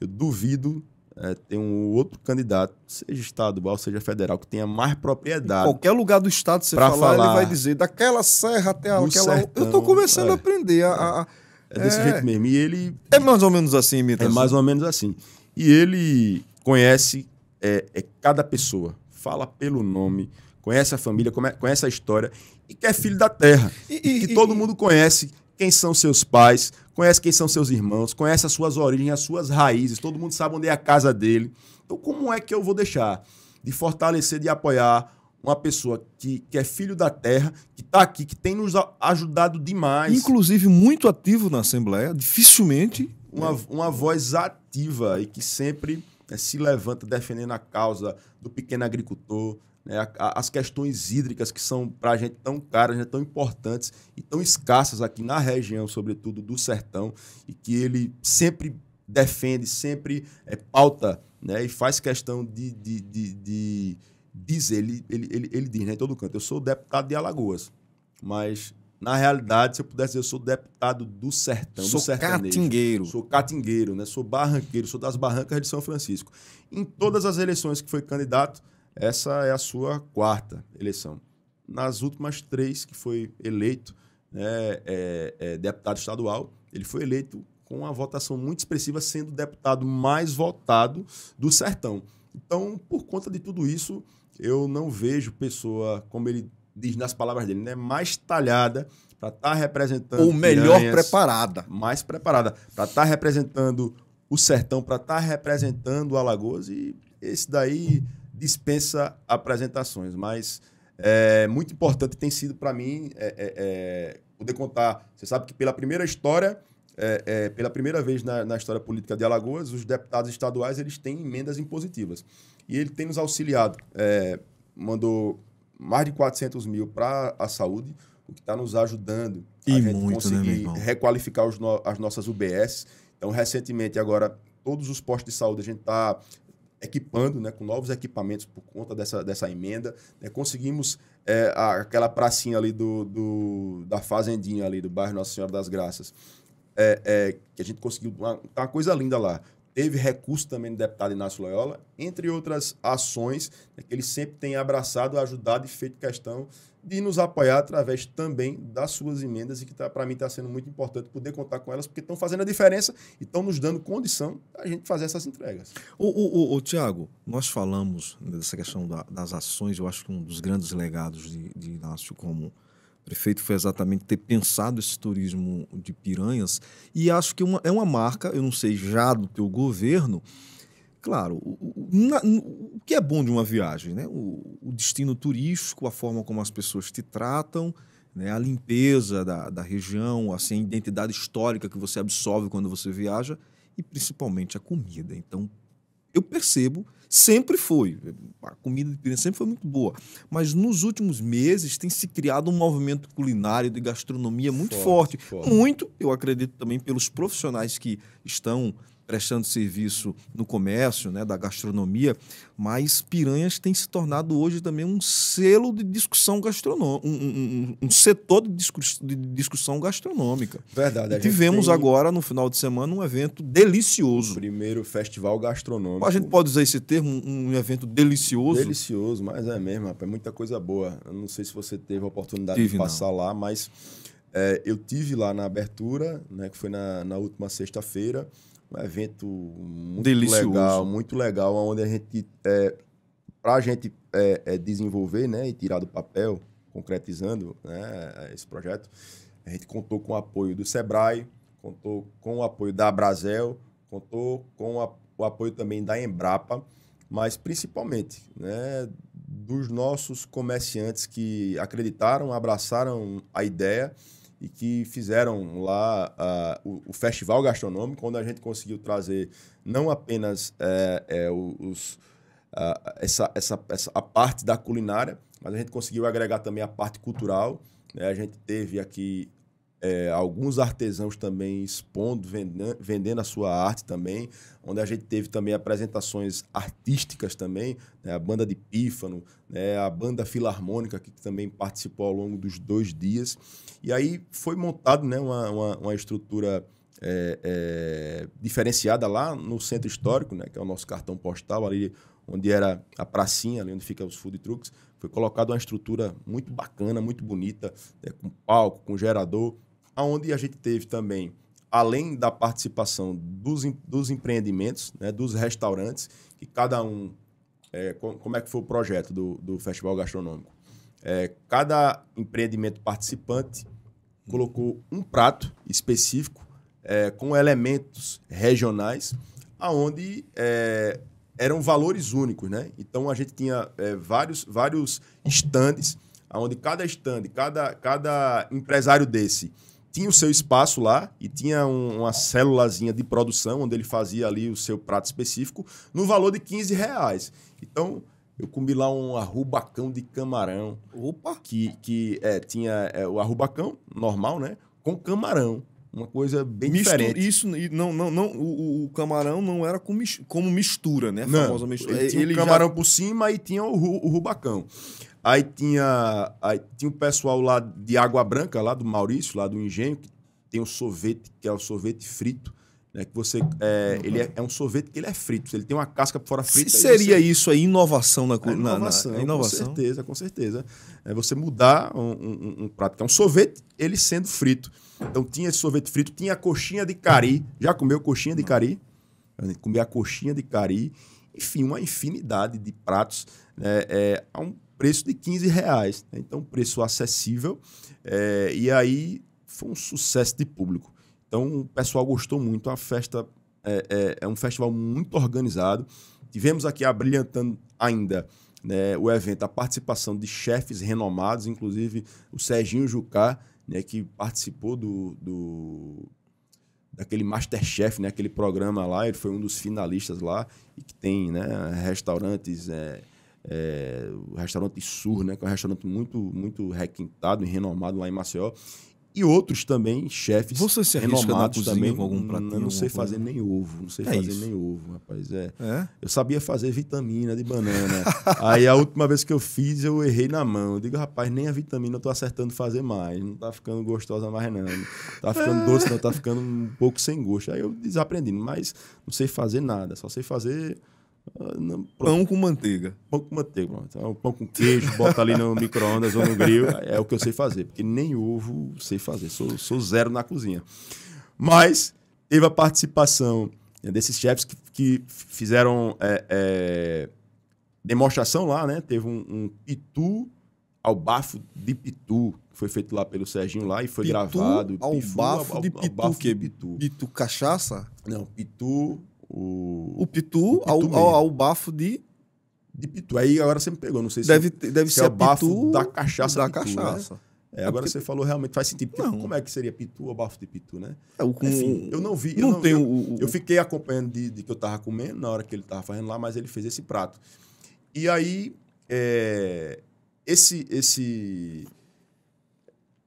Eu duvido é, tem um outro candidato, seja estadual, seja federal, que tenha mais propriedade. Em qualquer lugar do estado você falar, falar, ele vai dizer daquela serra até aquela. Sertão, eu estou começando é, a aprender a, a, é desse é, jeito mesmo. E ele. É mais ou menos assim, Mita. É mais ou menos assim. E ele conhece é, é, cada pessoa, fala pelo nome, conhece a família, conhece a história e que é filho da terra. E, e, e que e, todo mundo conhece quem são seus pais, conhece quem são seus irmãos, conhece as suas origens, as suas raízes, todo mundo sabe onde é a casa dele. Então, como é que eu vou deixar de fortalecer, de apoiar uma pessoa que, que é filho da terra, que está aqui, que tem nos ajudado demais. Inclusive, muito ativo na Assembleia, dificilmente. Uma, uma voz ativa e que sempre né, se levanta defendendo a causa do pequeno agricultor, né, a, a, as questões hídricas que são para a gente tão caras, né, tão importantes e tão escassas aqui na região, sobretudo do sertão, e que ele sempre defende, sempre é, pauta né, e faz questão de, de, de, de dizer, ele, ele, ele, ele diz né, em todo canto, eu sou deputado de Alagoas, mas na realidade, se eu pudesse dizer, eu sou deputado do sertão, sou do sertanejo. catingueiro. Sou catingueiro, né? Sou barranqueiro, sou das barrancas de São Francisco. Em todas as eleições que foi candidato, essa é a sua quarta eleição. Nas últimas três que foi eleito né, é, é, deputado estadual, ele foi eleito com uma votação muito expressiva, sendo o deputado mais votado do sertão. Então, por conta de tudo isso, eu não vejo pessoa, como ele diz nas palavras dele, né, mais talhada para estar tá representando. Ou melhor piranhas, preparada. Mais preparada. Para estar tá representando o sertão, para estar tá representando o Alagoas. E esse daí dispensa apresentações, mas é muito importante tem sido para mim é, é, é, poder contar. Você sabe que pela primeira história, é, é, pela primeira vez na, na, história política de Alagoas, os deputados estaduais eles têm emendas impositivas. E ele tem nos auxiliado, mandou mais de 400 mil para a saúde, o que está nos ajudando e a gente muito, né, conseguir né, requalificar no, as nossas UBS. Então, recentemente, agora, todos os postos de saúde, a gente está equipando né, com novos equipamentos por conta dessa, dessa emenda. Né, conseguimos é, aquela pracinha ali do, do, da Fazendinha ali do bairro Nossa Senhora das Graças. É, é, que a gente conseguiu uma, tá uma coisa linda lá teve recurso também do deputado Inácio Loyola, entre outras ações né, que ele sempre tem abraçado, ajudado e feito questão de nos apoiar através também das suas emendas e que tá, para mim está sendo muito importante poder contar com elas porque estão fazendo a diferença e estão nos dando condição a gente fazer essas entregas. O, o, o, o Tiago, nós falamos né, dessa questão da, das ações, eu acho que um dos grandes legados de, de Inácio como prefeito foi exatamente ter pensado esse turismo de piranhas. E acho que uma, é uma marca, eu não sei já do teu governo. Claro, o, na, o que é bom de uma viagem, né? O, o, destino turístico, a forma como as pessoas te tratam, né? a limpeza da, da região, assim, a identidade histórica que você absorve quando você viaja e principalmente a comida. Então, eu percebo Sempre foi. A comida de Piranha sempre foi muito boa. Mas nos últimos meses tem se criado um movimento culinário de gastronomia muito forte. forte. forte. Muito, eu acredito também, pelos profissionais que estão prestando serviço no comércio, né, da gastronomia, mas Piranhas tem se tornado hoje também um selo de discussão gastronômica, um, um, um, setor de, discuss de, discussão gastronômica. Verdade. A Tivemos tem... agora, no final de semana, um evento delicioso. O primeiro festival gastronômico. A gente pode usar esse termo, um evento delicioso? Delicioso, mas é mesmo, é muita coisa boa. Eu não sei se você teve a oportunidade Tive, de passar não. lá, mas... É, eu tive lá na abertura, né, que foi na, na última sexta-feira, um evento muito Delicioso. legal, muito legal, onde a gente, é, para a gente é, é desenvolver né, e tirar do papel, concretizando né, esse projeto, a gente contou com o apoio do Sebrae, contou com o apoio da Brasel, contou com a, o apoio também da Embrapa, mas principalmente né, dos nossos comerciantes que acreditaram, abraçaram a ideia e que fizeram lá uh, o, o, Festival Gastronômico, onde a gente conseguiu trazer não apenas é, é, os, uh, essa, essa, essa, a parte da culinária, mas a gente conseguiu agregar também a parte cultural. Né? A gente teve aqui é, alguns artesãos também expondo, vendendo, vendendo a sua arte também, onde a gente teve também apresentações artísticas também, né, a banda de pífano, né, a banda filarmônica que também participou ao longo dos dois dias. E aí foi montado né, uma, uma, uma estrutura é, é, diferenciada lá no centro histórico, né, que é o nosso cartão postal ali, onde era a pracinha, ali onde fica os food trucks, foi colocada uma estrutura muito bacana, muito bonita, né, com palco, com gerador, onde a gente teve também, além da participação dos, dos empreendimentos, né, dos restaurantes, que cada um. É, como é que foi o projeto do, do Festival Gastronômico? É, cada empreendimento participante colocou um prato específico é, com elementos regionais, aonde é, eram valores únicos, né? Então a gente tinha é, vários vários estandes, aonde cada estande, cada cada empresário desse tinha o seu espaço lá e tinha um, uma célulazinha de produção onde ele fazia ali o seu prato específico no valor de 15 reais. Então, eu comi lá um arrubacão de camarão. Opa! Que, que é, tinha é, o arrubacão normal, né? Com camarão. Uma coisa bem mistura, diferente. Isso, não, não, não, o, o camarão não era com, como mistura, né? A não, mistura. Ele tinha ele o camarão já... por cima e tinha o, o rubacão. Aí tinha, aí tinha o pessoal lá de Água Branca, lá do Maurício, lá do Engenho, que tem o sorvete, que é o sorvete frito. Né, que você é, ele é, é, um sorvete que ele é frito, ele tem uma casca por fora frita. Se seria você... isso aí é inovação na cultura? inovação, é na, na, inovação, é com certeza, com certeza. É você mudar um, um, um prato que é um sorvete, ele sendo frito. Então tinha esse sorvete frito, tinha a coxinha de cari. Já comeu coxinha de cari? Comer a coxinha de cari. Enfim, uma infinidade de pratos. Né, é, um preço de 15 reais. Né? Então, preço acessível. É, e aí foi um sucesso de público. Então, o pessoal gostou muito. A festa é, é, é um festival muito organizado. Tivemos aqui abrilhantando ainda né, o evento, a participação de chefes renomados, inclusive o Serginho Jucá, né, que participou do, do daquele Masterchef, né, aquele programa lá. Ele foi um dos finalistas lá e que tem né, restaurantes. É, é, o restaurante Sur, né, que é um restaurante muito, muito requintado e renomado lá em Maceió. E outros também, chefes Você se renomados também. Com algum pratinho, eu não sei fazer coisa. nem ovo, não sei é fazer isso. nem ovo, rapaz. É. é. Eu sabia fazer vitamina de banana. *laughs* Aí a última vez que eu fiz, eu errei na mão. Eu digo, rapaz, nem a vitamina eu tô acertando fazer mais. Não tá ficando gostosa mais, não. não tá ficando doce, não. Tá ficando um pouco sem gosto. Aí eu desaprendi, mas não sei fazer nada. Só sei fazer Pão com manteiga. Pão com manteiga, Então, pão com queijo, bota ali no *laughs* micro-ondas ou no grill. É o que eu sei fazer, porque nem ovo sei fazer. Sou, sou zero na cozinha. Mas teve a participação é, desses chefs que, que fizeram é, é, demonstração lá, né? Teve um, um, pitu ao bafo de pitu, que foi feito lá pelo Serginho lá e foi pitu gravado. Ao pifu, bafo ao, de pitu, ao bafo que? De pitu. pitu cachaça? Não, pitu o, o Pitu, o pitu ao, ao, ao, bafo de. De Pitu. Aí agora você me pegou, não sei se deve, deve se é ser é o bafo pitu, da cachaça. Da pitu, né? cachaça. Né? É, agora é você falou realmente faz sentido. Porque Como é que seria pitu ou bafo de pitu, né? É, o, Enfim, eu não vi. Não eu, não, tenho, eu, o, eu fiquei acompanhando de, de, que eu tava comendo na hora que ele tava fazendo lá, mas ele fez esse prato. E aí, é, esse, esse,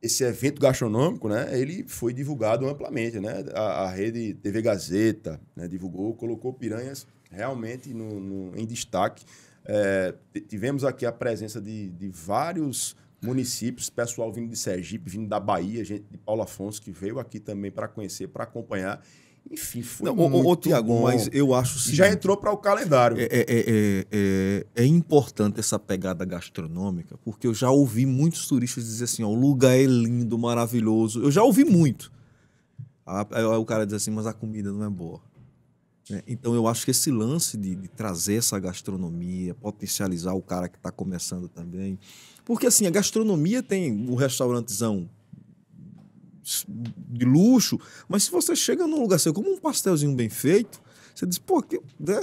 esse evento gastronômico, né, ele foi divulgado amplamente, né? A, a rede TV Gazeta né, divulgou, colocou piranhas realmente no, no em destaque. É, tivemos aqui a presença de, de vários municípios, pessoal vindo de Sergipe, vindo da Bahia, gente de Paulo Afonso que veio aqui também para conhecer, para acompanhar. Enfim, foi Não, muito Tiago, mas eu acho seguinte, Já entrou para o calendário. É, é, é, é, importante essa pegada gastronômica, porque eu já ouvi muitos turistas dizer assim, ó, o lugar é lindo, maravilhoso. Eu já ouvi muito. Aí o cara diz assim, mas a comida não é boa. Então eu acho que esse lance de, de trazer essa gastronomia, potencializar o cara que está começando também. Porque assim, a gastronomia tem o restaurantezão de luxo, mas se você chega num lugar assim, como um pastelzinho bem feito, você diz, pô, que, né?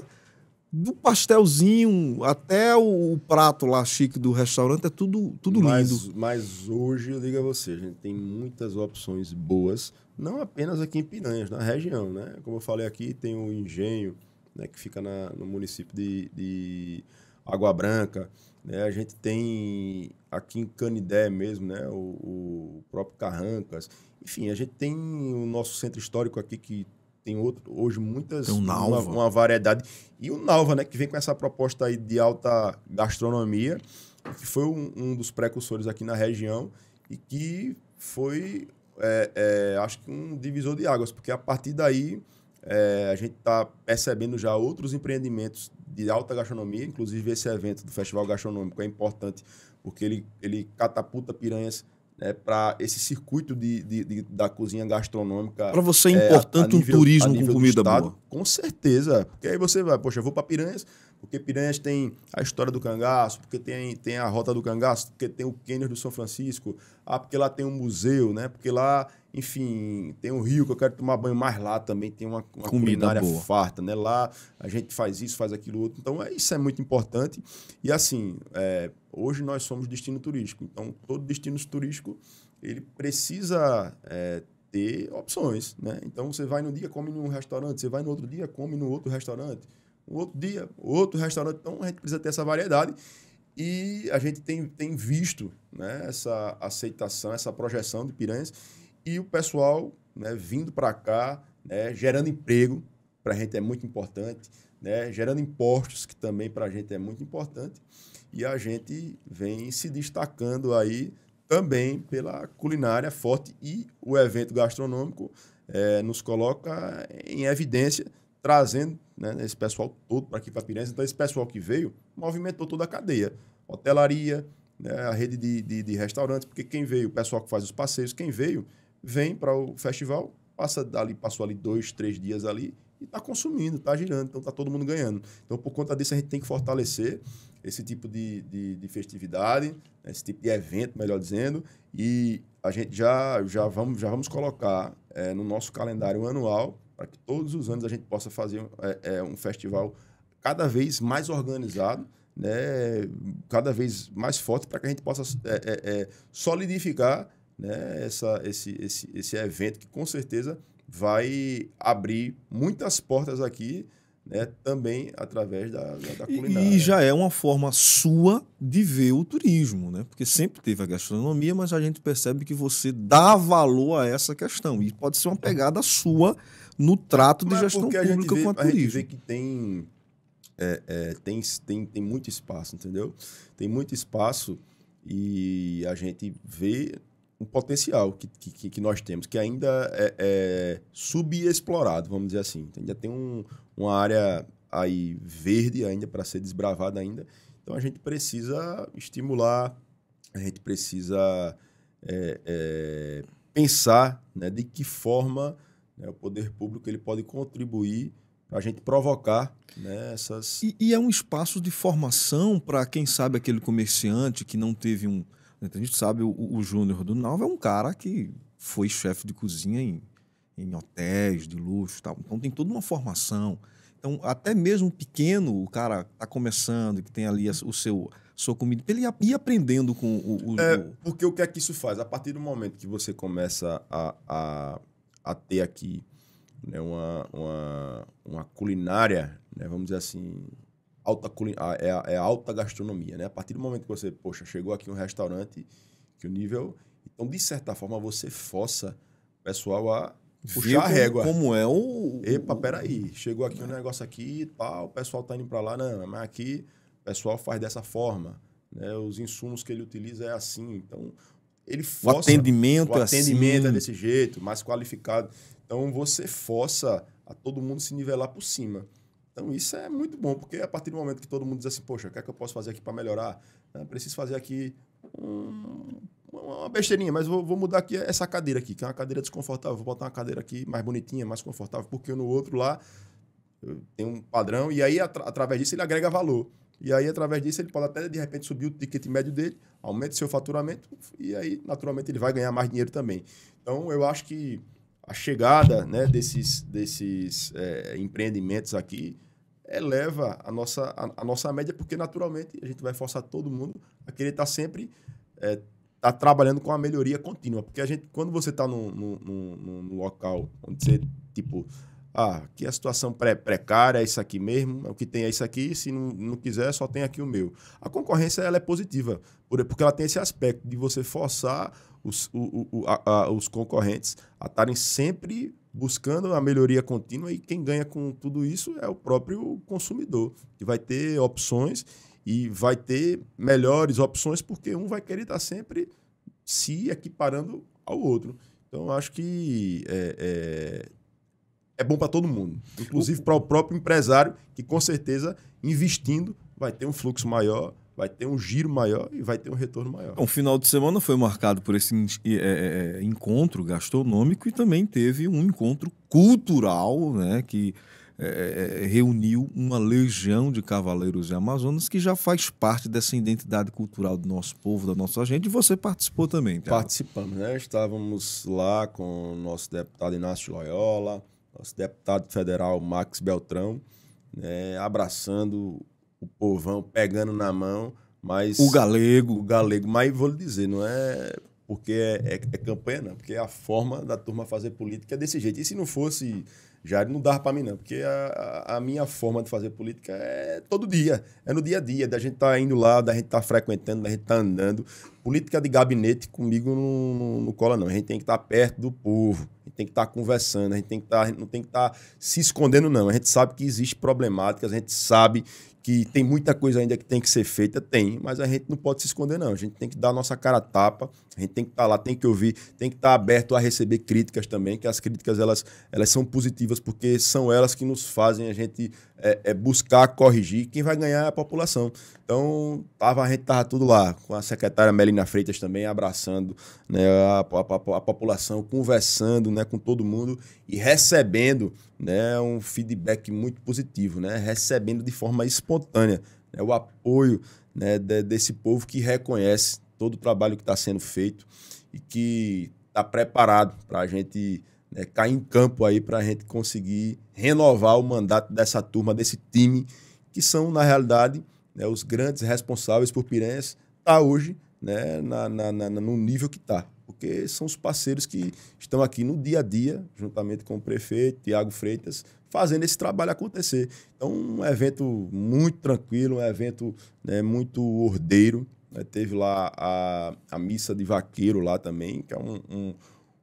do pastelzinho até o, prato lá chique do restaurante, é tudo, tudo mas, lindo. Mas hoje, eu digo a você, a gente tem muitas opções boas, não apenas aqui em Piranhas, na região, né? Como eu falei aqui, tem o Engenho, né, que fica na, no município de, de Água Branca, né? A gente tem aqui em Canidé mesmo, né? O, o, próprio Carrancas. Enfim, a gente tem o nosso centro histórico aqui que tem outro, hoje muitas. Tem um uma, uma, variedade. E o Nalva, né? Que vem com essa proposta aí de alta gastronomia, que foi um, um dos precursores aqui na região e que foi, é, é, acho que um divisor de águas, porque a partir daí é, a gente está percebendo já outros empreendimentos de alta gastronomia, inclusive esse evento do Festival Gastronômico é importante porque ele, ele catapulta piranhas né, para esse circuito de, de, de, da cozinha gastronômica. Para você é, é importante é, nível, um turismo com comida estado, boa. Com certeza, porque aí você vai, poxa, eu vou para piranhas, porque Piranhas tem a história do cangaço, porque tem, tem a rota do cangaço, porque tem o Cânion do São Francisco, ah, porque lá tem um museu, né? Porque lá, enfim, tem um rio que eu quero tomar banho, mais lá também tem uma, uma culinária boa. farta, né? Lá a gente faz isso, faz aquilo outro. Então, é, isso é muito importante. E assim, é, hoje nós somos destino turístico. Então, todo destino turístico, ele precisa... É, ter opções, né? Então você vai num dia come num restaurante, você vai no outro dia come no outro restaurante, um outro dia, outro restaurante. Então, a gente precisa ter essa variedade. E a gente tem, tem visto né, essa aceitação, essa projeção de Piranhas e o pessoal né, vindo para cá, né, gerando emprego, para a gente é muito importante, né, gerando impostos, que também para a gente é muito importante. E a gente vem se destacando aí também pela culinária forte e o evento gastronômico é, nos coloca em evidência, trazendo né, esse pessoal todo para aqui para Piranhas. Então, esse pessoal que veio movimentou toda a cadeia. Hotelaria, né, a rede de, de, de, restaurantes, porque quem veio, o pessoal que faz os passeios, quem veio, vem para o festival, passa dali, passou ali dois, três dias ali e está consumindo, está girando, então está todo mundo ganhando. Então, por conta disso, a gente tem que fortalecer esse tipo de, de, de festividade, né, esse tipo de evento, melhor dizendo, e a gente já, já, vamos, já vamos colocar é, no nosso calendário anual para que todos os anos a gente possa fazer é, é, um festival cada vez mais organizado, né, cada vez mais forte, para que a gente possa é, é, é solidificar né, essa, esse, esse, esse evento que com certeza vai abrir muitas portas aqui né, também através da, da, da culinária. E, e, já é uma forma sua de ver o turismo, né? Porque sempre teve a gastronomia, mas a gente percebe que você dá valor a essa questão. E pode ser uma pegada sua no trato de é gestão pública vê, com a turismo. A gente vê que tem, é, é, tem, tem, tem muito espaço, entendeu? Tem muito espaço e a gente vê um potencial que, que, que nós temos, que ainda é, é subexplorado, vamos dizer assim. Ainda tem um, uma área aí verde ainda para ser desbravada ainda. Então a gente precisa estimular, a gente precisa é, é, pensar né, de que forma né? O poder público ele pode contribuir para a gente provocar né, essas. E, e, é um espaço de formação para quem sabe aquele comerciante que não teve um. Né, a gente sabe o, o Júnior do Nalva é um cara que foi chefe de cozinha em, em hotéis de luxo, tal. Então tem toda uma formação. Então até mesmo pequeno o cara tá começando que tem ali o seu sua comida, ele ia, ia aprendendo com o, o, é, Porque o que é que isso faz? A partir do momento que você começa a, a a ter aqui né, uma, uma, uma culinária, né, vamos dizer assim, alta é, é alta gastronomia. Né? A partir do momento que você, poxa, chegou aqui um restaurante, que o nível. Então, de certa forma, você força o pessoal a puxar a régua. Como é o. Epa, peraí, chegou aqui um negócio aqui e tal, o pessoal tá indo para lá, não, mas aqui o pessoal faz dessa forma. Né? Os insumos que ele utiliza é assim. Então, ele força. O atendimento, o é atendimento é assim. é desse jeito, mais qualificado. Então você força a todo mundo se nivelar por cima. Então isso é muito bom, porque a partir do momento que todo mundo diz assim, poxa, o que é que eu posso fazer aqui para melhorar? Eu ah, preciso fazer aqui um, uma besteirinha, mas vou, vou, mudar aqui essa cadeira aqui, que é uma cadeira desconfortável. Vou botar uma cadeira aqui mais bonitinha, mais confortável, porque no outro lá tem um padrão. E aí, atra através disso, ele agrega valor. E aí, através disso, ele pode até, de repente, subir o ticket médio dele, aumente seu faturamento e aí, naturalmente, ele vai ganhar mais dinheiro também. Então, eu acho que a chegada né, desses, desses é, empreendimentos aqui eleva a nossa, a, a, nossa média, porque, naturalmente, a gente vai forçar todo mundo a querer estar tá sempre... É, tá trabalhando com a melhoria contínua. Porque a gente, quando você está num, num, num, num local onde você, tipo, ah, aqui a situação pré precária, é isso aqui mesmo, o que tem é isso aqui, se não, não quiser, só tem aqui o meu. A concorrência ela é positiva, porque ela tem esse aspecto de você forçar os, o, o, a, a, os concorrentes a estarem sempre buscando a melhoria contínua e quem ganha com tudo isso é o próprio consumidor, que vai ter opções e vai ter melhores opções porque um vai querer estar sempre se equiparando ao outro. Então, acho que é, é, é bom para todo mundo, inclusive para o próprio empresário, que com certeza investindo vai ter um fluxo maior, vai ter um giro maior e vai ter um retorno maior. Um final de semana foi marcado por esse é, é, é, encontro gastronômico e também teve um encontro cultural, né, que é, é, reuniu uma legião de cavaleiros e amazonas que já faz parte dessa identidade cultural do nosso povo, da nossa gente, e você participou também. Thiago. Participamos, né? Estávamos lá com o nosso deputado Inácio Loyola, nosso deputado federal Max Beltrão, né, abraçando o povão, pegando na mão, mas... O galego. O galego, mas vou lhe dizer, não é porque é, é, é campanha, não, porque é a forma da turma fazer política é desse jeito. E se não fosse... já não dava para mim, não, porque a, a, minha forma de fazer política é todo dia, é no dia a dia, da gente tá indo lá, da gente tá frequentando, da gente tá andando política de gabinete comigo não, cola, não. A gente tem que estar perto do povo, a gente tem que estar conversando, a gente tem que não tem que estar se escondendo, não. A gente sabe que existe problemáticas, a gente sabe que tem muita coisa ainda que tem que ser feita, tem, mas a gente não pode se esconder, não. A gente tem que dar a nossa cara a tapa, a gente tem que estar lá, tem que ouvir, tem que estar aberto a receber críticas também, que as críticas elas, elas são positivas, porque são elas que nos fazem a gente é, é buscar corrigir. Quem vai ganhar é a população. Então, tava, a gente estava tudo lá, com a secretária Melina Marina Freitas também abraçando né, a, a, a, população, conversando né, com todo mundo e recebendo né, um feedback muito positivo, né, recebendo de forma espontânea né, o apoio né, de, desse povo que reconhece todo o trabalho que está sendo feito e que está preparado para a gente né, cair em campo aí para a gente conseguir renovar o mandato dessa turma, desse time, que são, na realidade, né, os grandes responsáveis por Piranhas, está hoje né, na, na, na no nível que está. Porque são os parceiros que estão aqui no dia a dia, juntamente com o prefeito, Tiago Freitas, fazendo esse trabalho acontecer. Então, um evento muito tranquilo, um evento né, muito ordeiro. Né? Teve lá a, a missa de vaqueiro lá também, que é um, um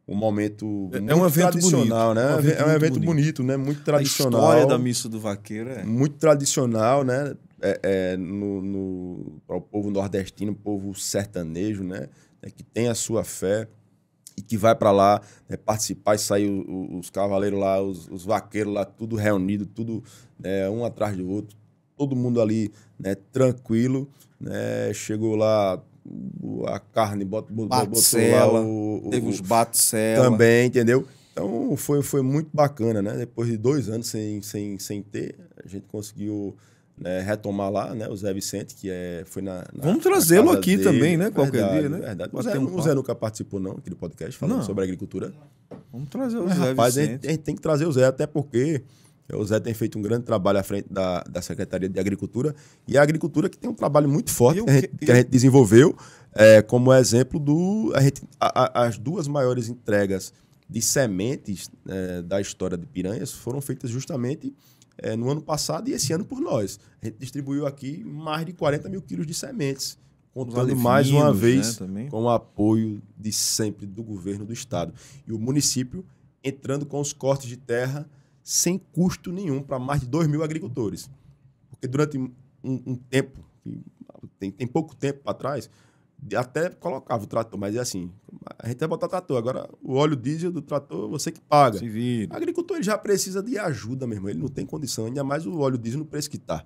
um momento é, é um evento tradicional, bonito, né? Um evento é um evento bonito. bonito. né? Muito tradicional. A história da missa do vaqueiro é muito tradicional, né? é, é, no, no, para o povo nordestino, povo sertanejo, né? É, que tem a sua fé e que vai para lá né, participar e sair os, os cavaleiros lá, os, os, vaqueiros lá, tudo reunido, tudo né, um atrás do outro, todo mundo ali né, tranquilo. Né, chegou lá a carne, bot, batcela, botou lá o, teve os batcela. Também, entendeu? Então foi, foi muito bacana, né? Depois de dois anos sem, sem, sem ter, a gente conseguiu né, retomar lá, né? O Zé Vicente, que é, foi na. na Vamos trazê-lo aqui dele. também, né? Qualquer dia, né? Verdade. O Zé, um o Zé nunca participou, não, aqui do podcast, falando não. sobre agricultura. Vamos trazer o Mas, Zé rapaz, Vicente. A gente, a gente tem que trazer o Zé, até porque é, o Zé tem feito um grande trabalho à frente da, da Secretaria de Agricultura e a agricultura que tem um trabalho muito forte que, a gente, eu... que, a gente, desenvolveu é, como exemplo do a gente, a, a, as duas maiores entregas de sementes é, da história de Piranhas foram feitas justamente é, no ano passado e esse ano por nós. A gente distribuiu aqui mais de 40 mil quilos de sementes, contando mais uma né, vez né, com o apoio de sempre do governo do estado. E o município entrando com os cortes de terra sem custo nenhum para mais de 2 mil agricultores. Porque durante um, um tempo, tem, tem pouco tempo atrás, até colocava o trator, mas é assim, a gente vai botar trator. Agora, o óleo diesel do trator, você que paga. Se vira. O agricultor já precisa de ajuda, meu irmão. Ele não tem condição, ainda mais o óleo diesel no preço que está.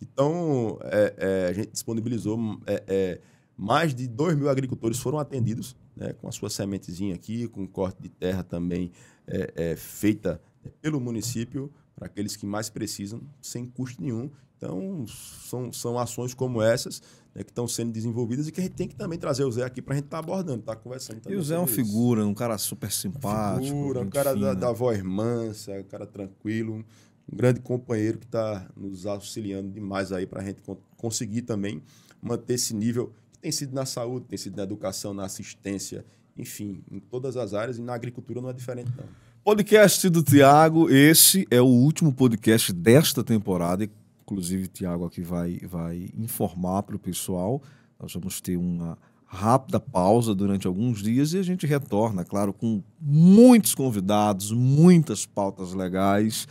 Então, é, é, a gente disponibilizou é, é mais de 2 mil agricultores foram atendidos, né, com a sua sementezinha aqui, com corte de terra também é, é, feita né, pelo município, para aqueles que mais precisam, sem custo nenhum. Então, são, são ações como essas né, que estão sendo desenvolvidas e que a gente tem que também trazer o Zé aqui para a gente estar tá abordando, estar tá conversando também. E o Zé é uma isso. figura, um cara super simpático. Uma figura, um cara da, da voz mansa, um cara tranquilo, um grande companheiro que está nos auxiliando demais aí para a gente conseguir também manter esse nível que tem sido na saúde, tem sido na educação, na assistência, enfim, em todas as áreas e na agricultura não é diferente não. Podcast do Tiago, esse é o último podcast desta temporada e inclusive Tiago aqui vai, vai informar para o pessoal. Nós vamos ter uma rápida pausa durante alguns dias e a gente retorna, claro, com muitos convidados, muitas pautas legais.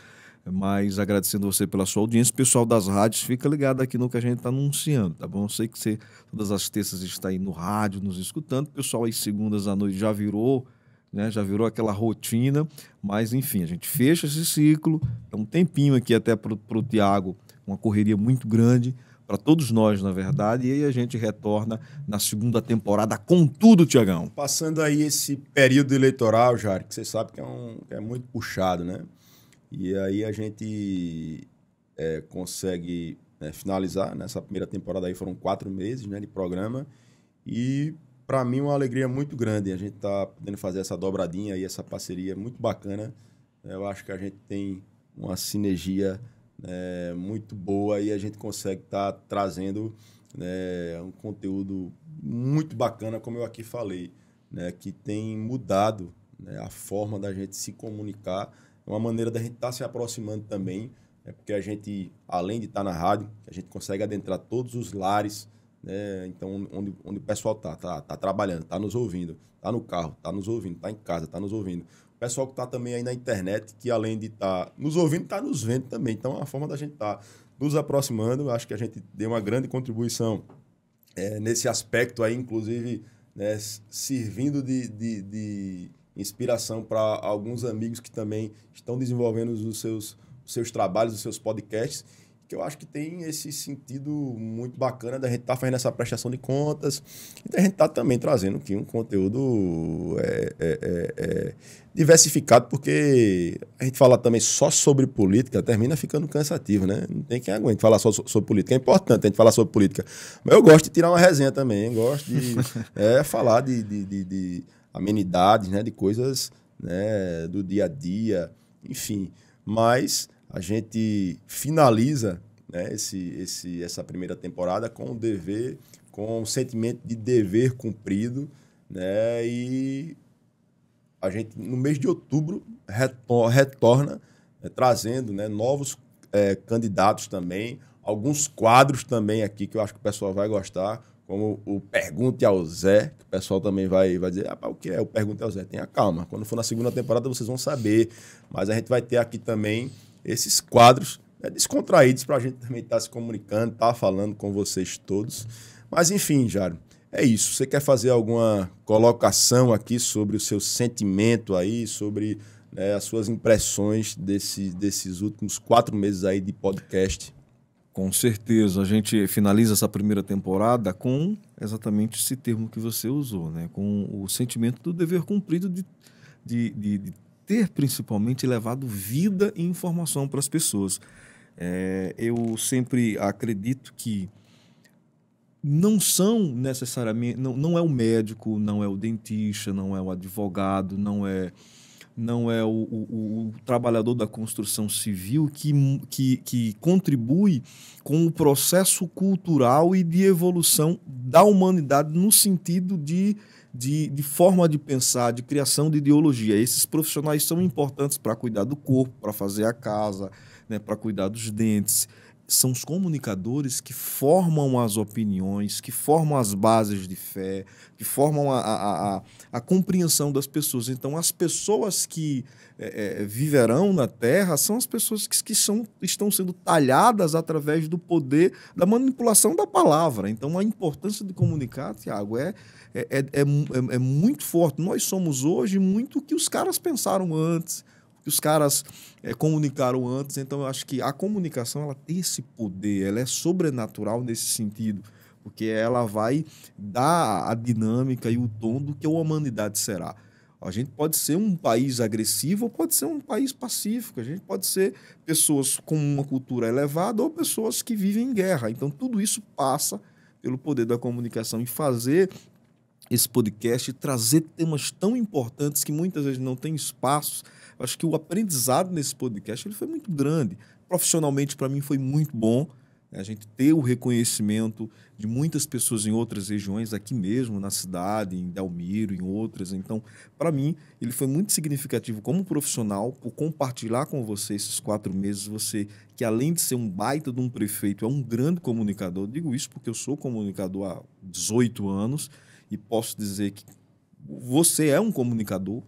Mas agradecendo você pela sua audiência, pessoal das rádios, fica ligado aqui no que a gente está anunciando, tá bom? Eu sei que você todas as terças está aí no rádio nos escutando, pessoal as segundas à noite já virou né, já virou aquela rotina, mas enfim, a gente fecha esse ciclo. É um tempinho aqui até para o Tiago uma correria muito grande para todos nós, na verdade, e aí a gente retorna na segunda temporada com tudo, Tiagão. Passando aí esse período eleitoral, Jari, que você sabe que é, um, é muito puxado, né? E aí a gente é, consegue né, finalizar, nessa né? primeira temporada aí foram quatro meses né, de programa, e para mim uma alegria muito grande a gente tá podendo fazer essa dobradinha e essa parceria muito bacana. Eu acho que a gente tem uma sinergia é, muito boa e a gente consegue estar tá trazendo né, um conteúdo muito bacana, como eu aqui falei, né, que tem mudado né, a forma da gente se comunicar, é uma maneira da gente estar tá se aproximando também, né, porque a gente, além de estar tá na rádio, a gente consegue adentrar todos os lares, né, então onde, onde o pessoal está, tá, tá trabalhando, está nos ouvindo, está no carro, está nos ouvindo, está em casa, está nos ouvindo pessoal que está também aí na internet, que além de estar tá nos ouvindo, está nos vendo também. Então, é uma forma da gente estar tá nos aproximando. Acho que a gente deu uma grande contribuição é, nesse aspecto aí, inclusive né, servindo de, de, de inspiração para alguns amigos que também estão desenvolvendo os seus, os seus trabalhos, os seus podcasts que eu acho que tem esse sentido muito bacana da gente estar tá fazendo essa prestação de contas e da gente estar tá também trazendo aqui um conteúdo é, é, é, é diversificado, porque a gente falar também só sobre política termina ficando cansativo, né? Não tem quem aguente falar só sobre política. É importante a gente falar sobre política. Mas eu gosto de tirar uma resenha também, gosto de *laughs* é, falar de, de, de, de, amenidades, né? de coisas né? do dia a dia, enfim. Mas a gente finaliza né, esse, esse, essa primeira temporada com o dever, com o sentimento de dever cumprido, né? E a gente, no mês de outubro, retor retorna né, trazendo né, novos é, candidatos também, alguns quadros também aqui que eu acho que o pessoal vai gostar, como o Pergunte ao Zé, que o pessoal também vai, vai dizer, ah, o que é o Pergunte ao Zé? Tenha calma, quando for na segunda temporada vocês vão saber, mas a gente vai ter aqui também esses quadros né, descontraídos para a gente também estar tá se comunicando, estar tá falando com vocês todos. Mas enfim, Jário, é isso. Você quer fazer alguma colocação aqui sobre o seu sentimento aí, sobre né, as suas impressões desse, desses últimos quatro meses aí de podcast? Com certeza. A gente finaliza essa primeira temporada com exatamente esse termo que você usou, né? com o sentimento do dever cumprido de, de, de, de ter principalmente levado vida e informação para as pessoas. É, eu sempre acredito que não são necessariamente não, não é o médico não é o dentista não é o advogado não é não é o, o, o trabalhador da construção civil que, que, que contribui com o processo cultural e de evolução da humanidade no sentido de de, de forma de pensar, de criação de ideologia. Esses profissionais são importantes para cuidar do corpo, para fazer a casa, né, para cuidar dos dentes. São os comunicadores que formam as opiniões, que formam as bases de fé, que formam a, a, a, a compreensão das pessoas. Então, as pessoas que é, é, viverão na Terra são as pessoas que, que são, estão sendo talhadas através do poder da manipulação da palavra. Então, a importância de comunicar, Tiago, é é, é, é, é, é muito forte. Nós somos hoje muito o que os caras pensaram antes, o que os caras é, comunicaram antes. Então, eu acho que a comunicação ela tem esse poder, ela é sobrenatural nesse sentido, porque ela vai dar a dinâmica e o tom do que a humanidade será. A gente pode ser um país agressivo ou pode ser um país pacífico. A gente pode ser pessoas com uma cultura elevada ou pessoas que vivem em guerra. Então, tudo isso passa pelo poder da comunicação e fazer esse podcast e trazer temas tão importantes que muitas vezes não tem espaço. Acho que o aprendizado nesse podcast ele foi muito grande. Profissionalmente, para mim, foi muito bom. Né, a gente ter o reconhecimento de muitas pessoas em outras regiões, aqui mesmo, na cidade, em Delmiro, em outras. Então, para mim, ele foi muito significativo como profissional por compartilhar com você esses quatro meses. Você, que além de ser um baita de um prefeito, é um grande comunicador. Eu digo isso porque eu sou comunicador há 18 anos e posso dizer que você é um comunicador,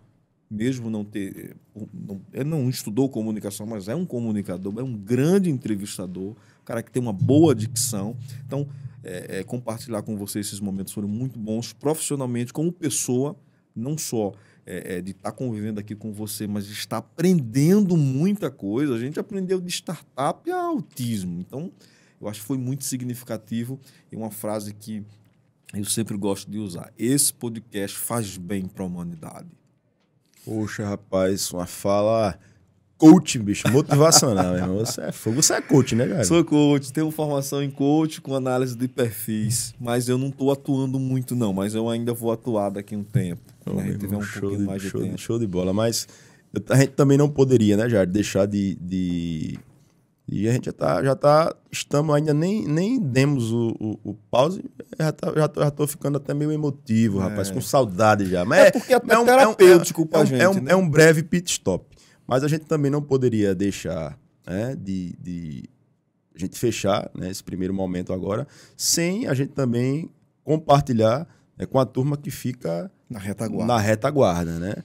mesmo não ter. Eh, não, ele eh, não estudou comunicação, mas é um comunicador, é um grande entrevistador, cara que tem uma boa dicção. Então, é, é, compartilhar com você esses momentos foram muito bons, profissionalmente, como pessoa, não só. É, de estar tá convivendo aqui com você, mas está aprendendo muita coisa. A gente aprendeu de startup a autismo. Então, eu acho que foi muito significativo e uma frase que eu sempre gosto de usar. Esse podcast faz bem para a humanidade. Poxa, rapaz, uma fala coach, bicho, motivacional, *laughs* irmão. Você é fogo, você é coach, né, cara? Sou coach, tenho formação em coach com análise de perfis, mas eu não estou atuando muito não, mas eu ainda vou atuar daqui um tempo. Né? um show, de, mais de, tempo. show de bola, mas a gente também não poderia, né, Jair, deixar de, de e a gente já está já tá estamos ainda nem, nem demos o, o, o pause, já, tá, já, tô, já tô ficando até meio emotivo, é. rapaz, com saudade já. Mas é, é porque é, é, é um, terapêutico é um, é, é um, é né? é um breve pit stop. Mas a gente também não poderia deixar né, de, de a gente fechar né, esse primeiro momento agora, sem a gente também compartilhar né, com a turma que fica na retaguarda. na retaguarda, né?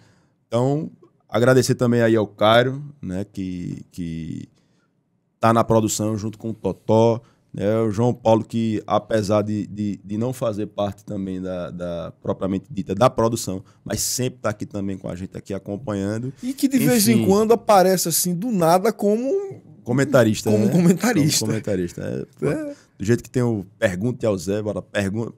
Então, agradecer também aí ao Cairo, né, que, que tá na produção junto com o Totó, né? o João Paulo, que apesar de, de, de não fazer parte também da, da, propriamente dita da produção, mas sempre tá aqui também com a gente tá aqui acompanhando. E que de Enfim, vez em quando aparece assim do nada como comentarista, como né? comentarista. Como comentarista. É, é. Do jeito que tem o pergunte ao Zé, bora pergunta,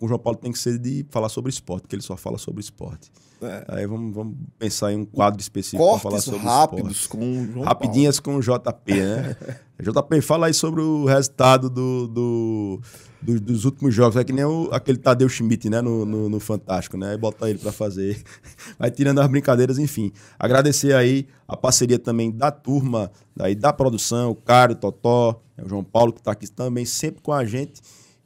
o João Paulo tem que ser de falar sobre esporte, que ele só fala sobre esporte. É. Aí vamos, vamos pensar em um quadro específico para falar sobre rápidos esporte. com o João Rapidinhas Paulo. com o JP, né? *laughs* JP, fala aí sobre o resultado do, do, do dos últimos jogos. É que nem o, aquele Tadeu Schmidt, né? No, no, no Fantástico, né? Aí bota ele para fazer. *laughs* Vai tirando as brincadeiras, enfim. Agradecer aí a parceria também da turma, daí da produção, o Caro, o Totó, é o João Paulo que está aqui também, sempre com a gente.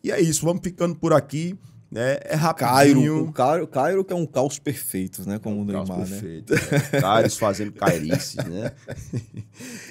E é isso, vamos ficando por aqui. Né? É rapidinho. Cairo, o Cairo, Cairo que é um caos perfeito, né? Como é um o Neymar, caos né? perfeito, é. né? Cairos fazendo cairices, né?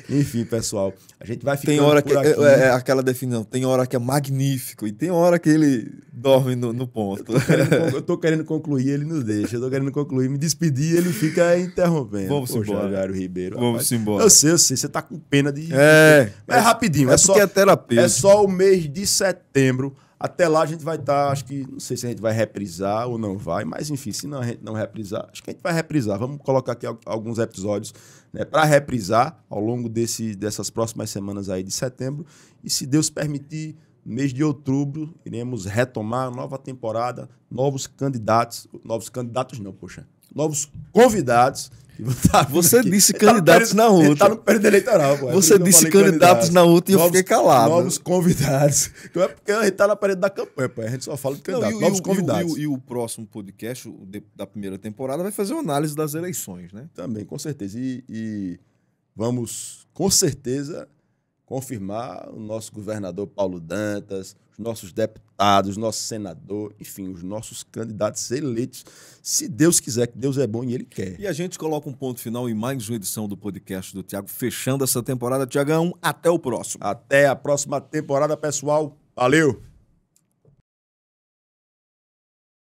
Enfim, pessoal, a gente vai ficando Tem hora que é, é, é, aquela definição, tem hora que é magnífico e tem hora que ele dorme no, no ponto. Eu tô, querendo, *laughs* eu tô, querendo, concluir, ele nos deixa. Eu tô querendo concluir, me despedir, ele fica interrompendo. Vamos Poxa, embora. Ribeiro. Vamos rapaz. embora. Eu sei, eu sei, você tá com pena de... É. Mas é rapidinho. É, é só, é terapia. É só o mês de setembro até lá a gente vai estar, tá, acho que, não sei se a gente vai reprisar ou não vai, mas enfim, se não, a gente não reprisar, acho que a gente vai reprisar. Vamos colocar aqui alguns episódios né, para reprisar ao longo desse, dessas próximas semanas aí de setembro. E se Deus permitir, mês de outubro iremos retomar nova temporada, novos candidatos, novos candidatos não, poxa, novos convidados *laughs* Tá você disse tá candidatos tá na UT. Tá no período eleitoral, pô. É você disse candidatos, candidatos, na UT e novos, eu fiquei calado. Novos convidados. Então *laughs* é porque a gente tá na parede da campanha, pô. A gente só fala de candidatos. novos e, convidados. E, e, o próximo podcast de, da primeira temporada vai fazer uma análise das eleições, né? Também, com certeza. E, e vamos, com certeza, confirmar o nosso governador Paulo Dantas, os nossos deputados, nosso senador, enfim, os nossos candidatos eleitos, se Deus quiser, que Deus é bom e Ele quer. E a gente coloca um ponto final em mais uma edição do podcast do Tiago, fechando essa temporada. Tiagão, até o próximo. Até a próxima temporada, pessoal. Valeu!